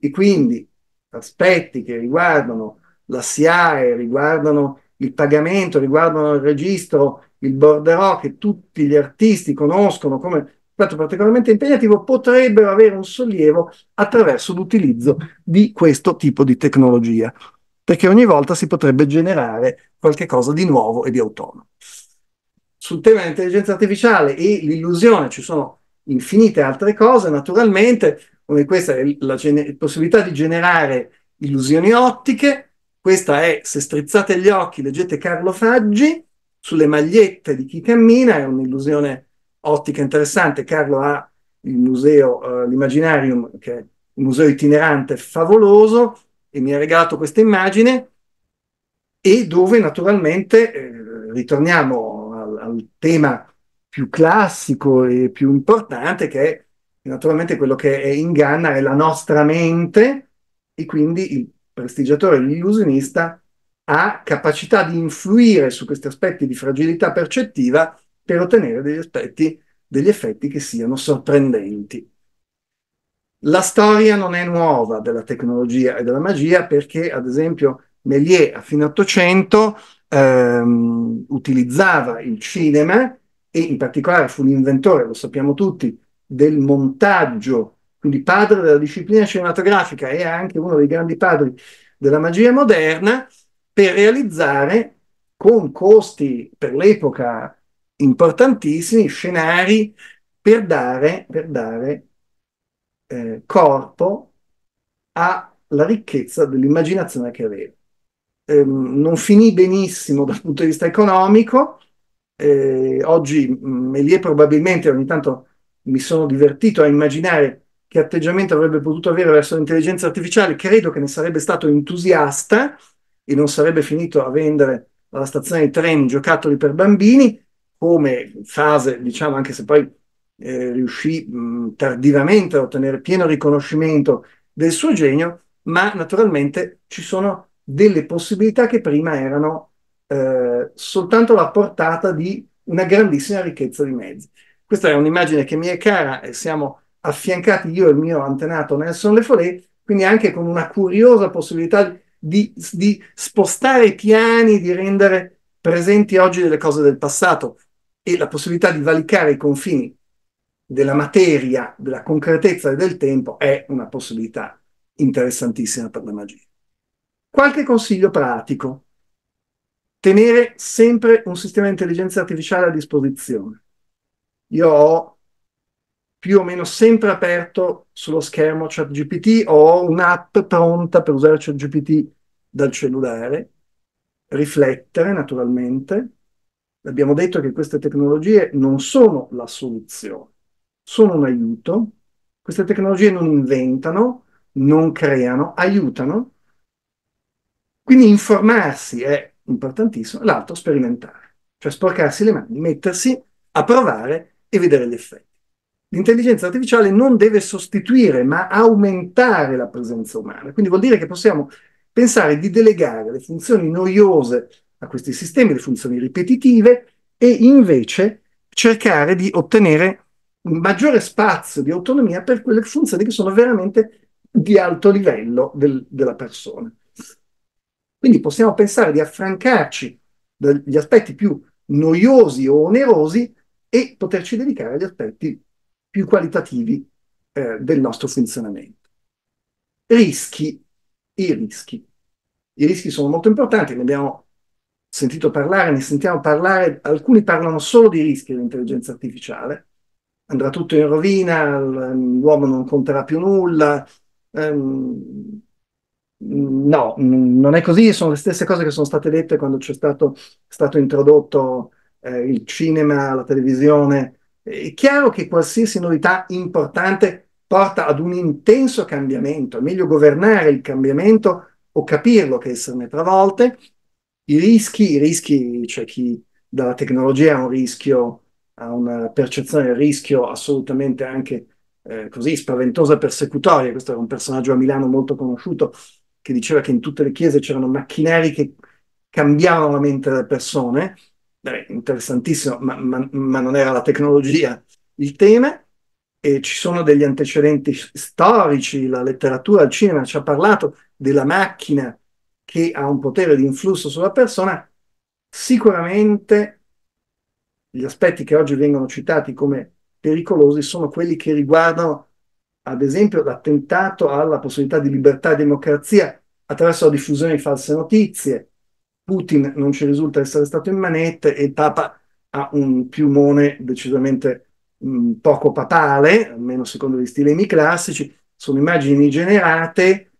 E quindi aspetti che riguardano la SIAE, riguardano il pagamento, riguardano il registro, il borderò che tutti gli artisti conoscono come piatto particolarmente impegnativo, potrebbero avere un sollievo attraverso l'utilizzo di questo tipo di tecnologia, perché ogni volta si potrebbe generare qualcosa di nuovo e di autonomo. Sul tema dell'intelligenza artificiale e l'illusione ci sono infinite altre cose, naturalmente, come questa è la gener- possibilità di generare illusioni ottiche, questa è Se strizzate gli occhi, leggete Carlo Faggi, sulle magliette di chi cammina, è un'illusione ottica interessante. Carlo ha il museo, eh, l'Imaginarium, che è un museo itinerante favoloso, e mi ha regalato questa immagine, e dove naturalmente eh, ritorniamo al, al, tema più classico e più importante, che è naturalmente quello che è in è la nostra mente, e quindi il prestigiatore, l'illusionista, ha capacità di influire su questi aspetti di fragilità percettiva per ottenere degli, aspetti, degli effetti che siano sorprendenti. La storia non è nuova della tecnologia e della magia perché, ad esempio, Méliès a fine 800 ehm, utilizzava il cinema e in particolare fu l'inventore, lo sappiamo tutti, del montaggio, quindi padre della disciplina cinematografica e anche uno dei grandi padri della magia moderna, per realizzare con costi per l'epoca importantissimi scenari per dare, per dare eh, corpo alla ricchezza dell'immaginazione che aveva. Eh, non finì benissimo dal punto di vista economico, eh, oggi Melie mm, probabilmente ogni tanto mi sono divertito a immaginare che atteggiamento avrebbe potuto avere verso l'intelligenza artificiale, credo che ne sarebbe stato entusiasta e non sarebbe finito a vendere alla stazione di treni giocattoli per bambini, come fase, diciamo, anche se poi eh, riuscì mh, tardivamente a ottenere pieno riconoscimento del suo genio, ma naturalmente ci sono delle possibilità che prima erano eh, soltanto la portata di una grandissima ricchezza di mezzi. Questa è un'immagine che mi è cara e siamo affiancati io e il mio antenato Nelson Le Follet, quindi anche con una curiosa possibilità di, di spostare i piani, di rendere presenti oggi delle cose del passato e la possibilità di valicare i confini della materia, della concretezza e del tempo è una possibilità interessantissima per la magia. Qualche consiglio pratico. Tenere sempre un sistema di intelligenza artificiale a disposizione. Io ho più o meno sempre aperto sullo schermo ChatGPT, ho un'app pronta per usare ChatGPT dal cellulare, riflettere naturalmente, Abbiamo detto che queste tecnologie non sono la soluzione, sono un aiuto. Queste tecnologie non inventano, non creano, aiutano. Quindi informarsi è importantissimo, l'altro sperimentare, cioè sporcarsi le mani, mettersi a provare e vedere gli effetti. L'intelligenza artificiale non deve sostituire, ma aumentare la presenza umana. Quindi vuol dire che possiamo pensare di delegare le funzioni noiose a questi sistemi, le funzioni ripetitive, e invece cercare di ottenere un maggiore spazio di autonomia per quelle funzioni che sono veramente di alto livello del, della persona. Quindi possiamo pensare di affrancarci dagli aspetti più noiosi o onerosi e poterci dedicare agli aspetti più qualitativi eh, del nostro funzionamento. Rischi, i rischi. I rischi sono molto importanti, ne abbiamo sentito parlare, ne sentiamo parlare, alcuni parlano solo di rischi dell'intelligenza artificiale, andrà tutto in rovina, l'uomo non conterà più nulla. Um, no, non è così, sono le stesse cose che sono state dette quando c'è stato, stato introdotto eh, il cinema, la televisione. È chiaro che qualsiasi novità importante porta ad un intenso cambiamento, è meglio governare il cambiamento o capirlo che esserne travolte i rischi, i rischi c'è cioè chi dalla tecnologia ha un rischio, ha una percezione del rischio assolutamente anche eh, così spaventosa e persecutoria. Questo era un personaggio a Milano molto conosciuto che diceva che in tutte le chiese c'erano macchinari che cambiavano la mente delle persone. Beh, interessantissimo, ma, ma, ma non era la tecnologia il tema. E ci sono degli antecedenti storici, la letteratura, il cinema ci ha parlato della macchina che ha un potere di influsso sulla persona, sicuramente gli aspetti che oggi vengono citati come pericolosi sono quelli che riguardano, ad esempio, l'attentato alla possibilità di libertà e democrazia attraverso la diffusione di false notizie. Putin non ci risulta essere stato in manette e il Papa ha un piumone decisamente mh, poco papale, almeno secondo gli stilemi classici. Sono immagini generate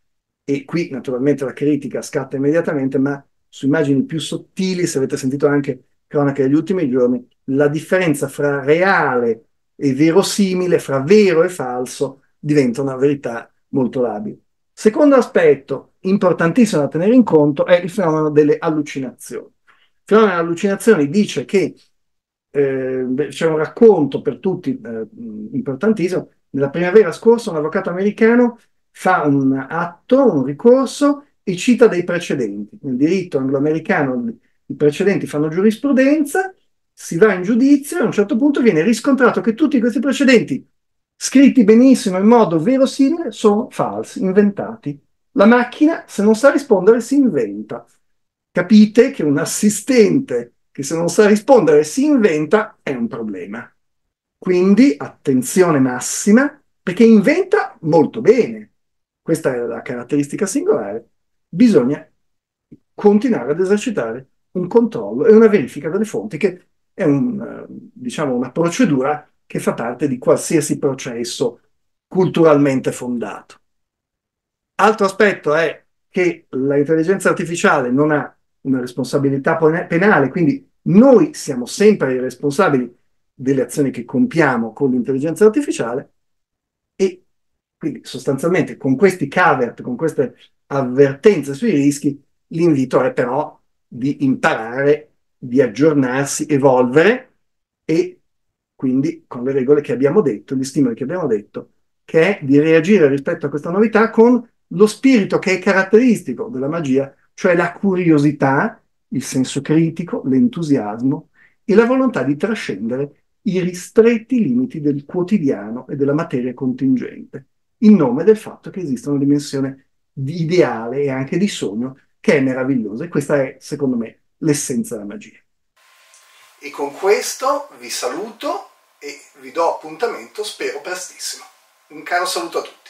e qui naturalmente la critica scatta immediatamente, ma su immagini più sottili, se avete sentito anche cronache degli ultimi giorni, la differenza fra reale e verosimile, fra vero e falso, diventa una verità molto labile. Secondo aspetto importantissimo da tenere in conto è il fenomeno delle allucinazioni. Il fenomeno delle allucinazioni dice che eh, c'è un racconto per tutti eh, importantissimo. Nella primavera scorsa un avvocato americano fa un atto, un ricorso e cita dei precedenti. Nel diritto angloamericano i precedenti fanno giurisprudenza, si va in giudizio e a un certo punto viene riscontrato che tutti questi precedenti, scritti benissimo in modo verosimile, sono falsi, inventati. La macchina, se non sa rispondere, si inventa. Capite che un assistente che se non sa rispondere si inventa è un problema. Quindi attenzione massima, perché inventa molto bene, questa è la caratteristica singolare, bisogna continuare ad esercitare un controllo e una verifica delle fonti, che è un, eh, diciamo, una procedura che fa parte di qualsiasi processo culturalmente fondato. Altro aspetto è che l'intelligenza artificiale non ha una responsabilità penale, quindi noi siamo sempre i responsabili delle azioni che compiamo con l'intelligenza artificiale, quindi sostanzialmente con questi caveat, con queste avvertenze sui rischi, l'invito è però di imparare, di aggiornarsi, evolvere e quindi con le regole che abbiamo detto, gli stimoli che abbiamo detto, che è di reagire rispetto a questa novità con lo spirito che è caratteristico della magia, cioè la curiosità, il senso critico, l'entusiasmo e la volontà di trascendere i ristretti limiti del quotidiano e della materia contingente in nome del fatto che esiste una dimensione di ideale e anche di sogno che è meravigliosa e questa è secondo me l'essenza della magia. E con questo vi saluto e vi do appuntamento spero prestissimo. Un caro saluto a tutti.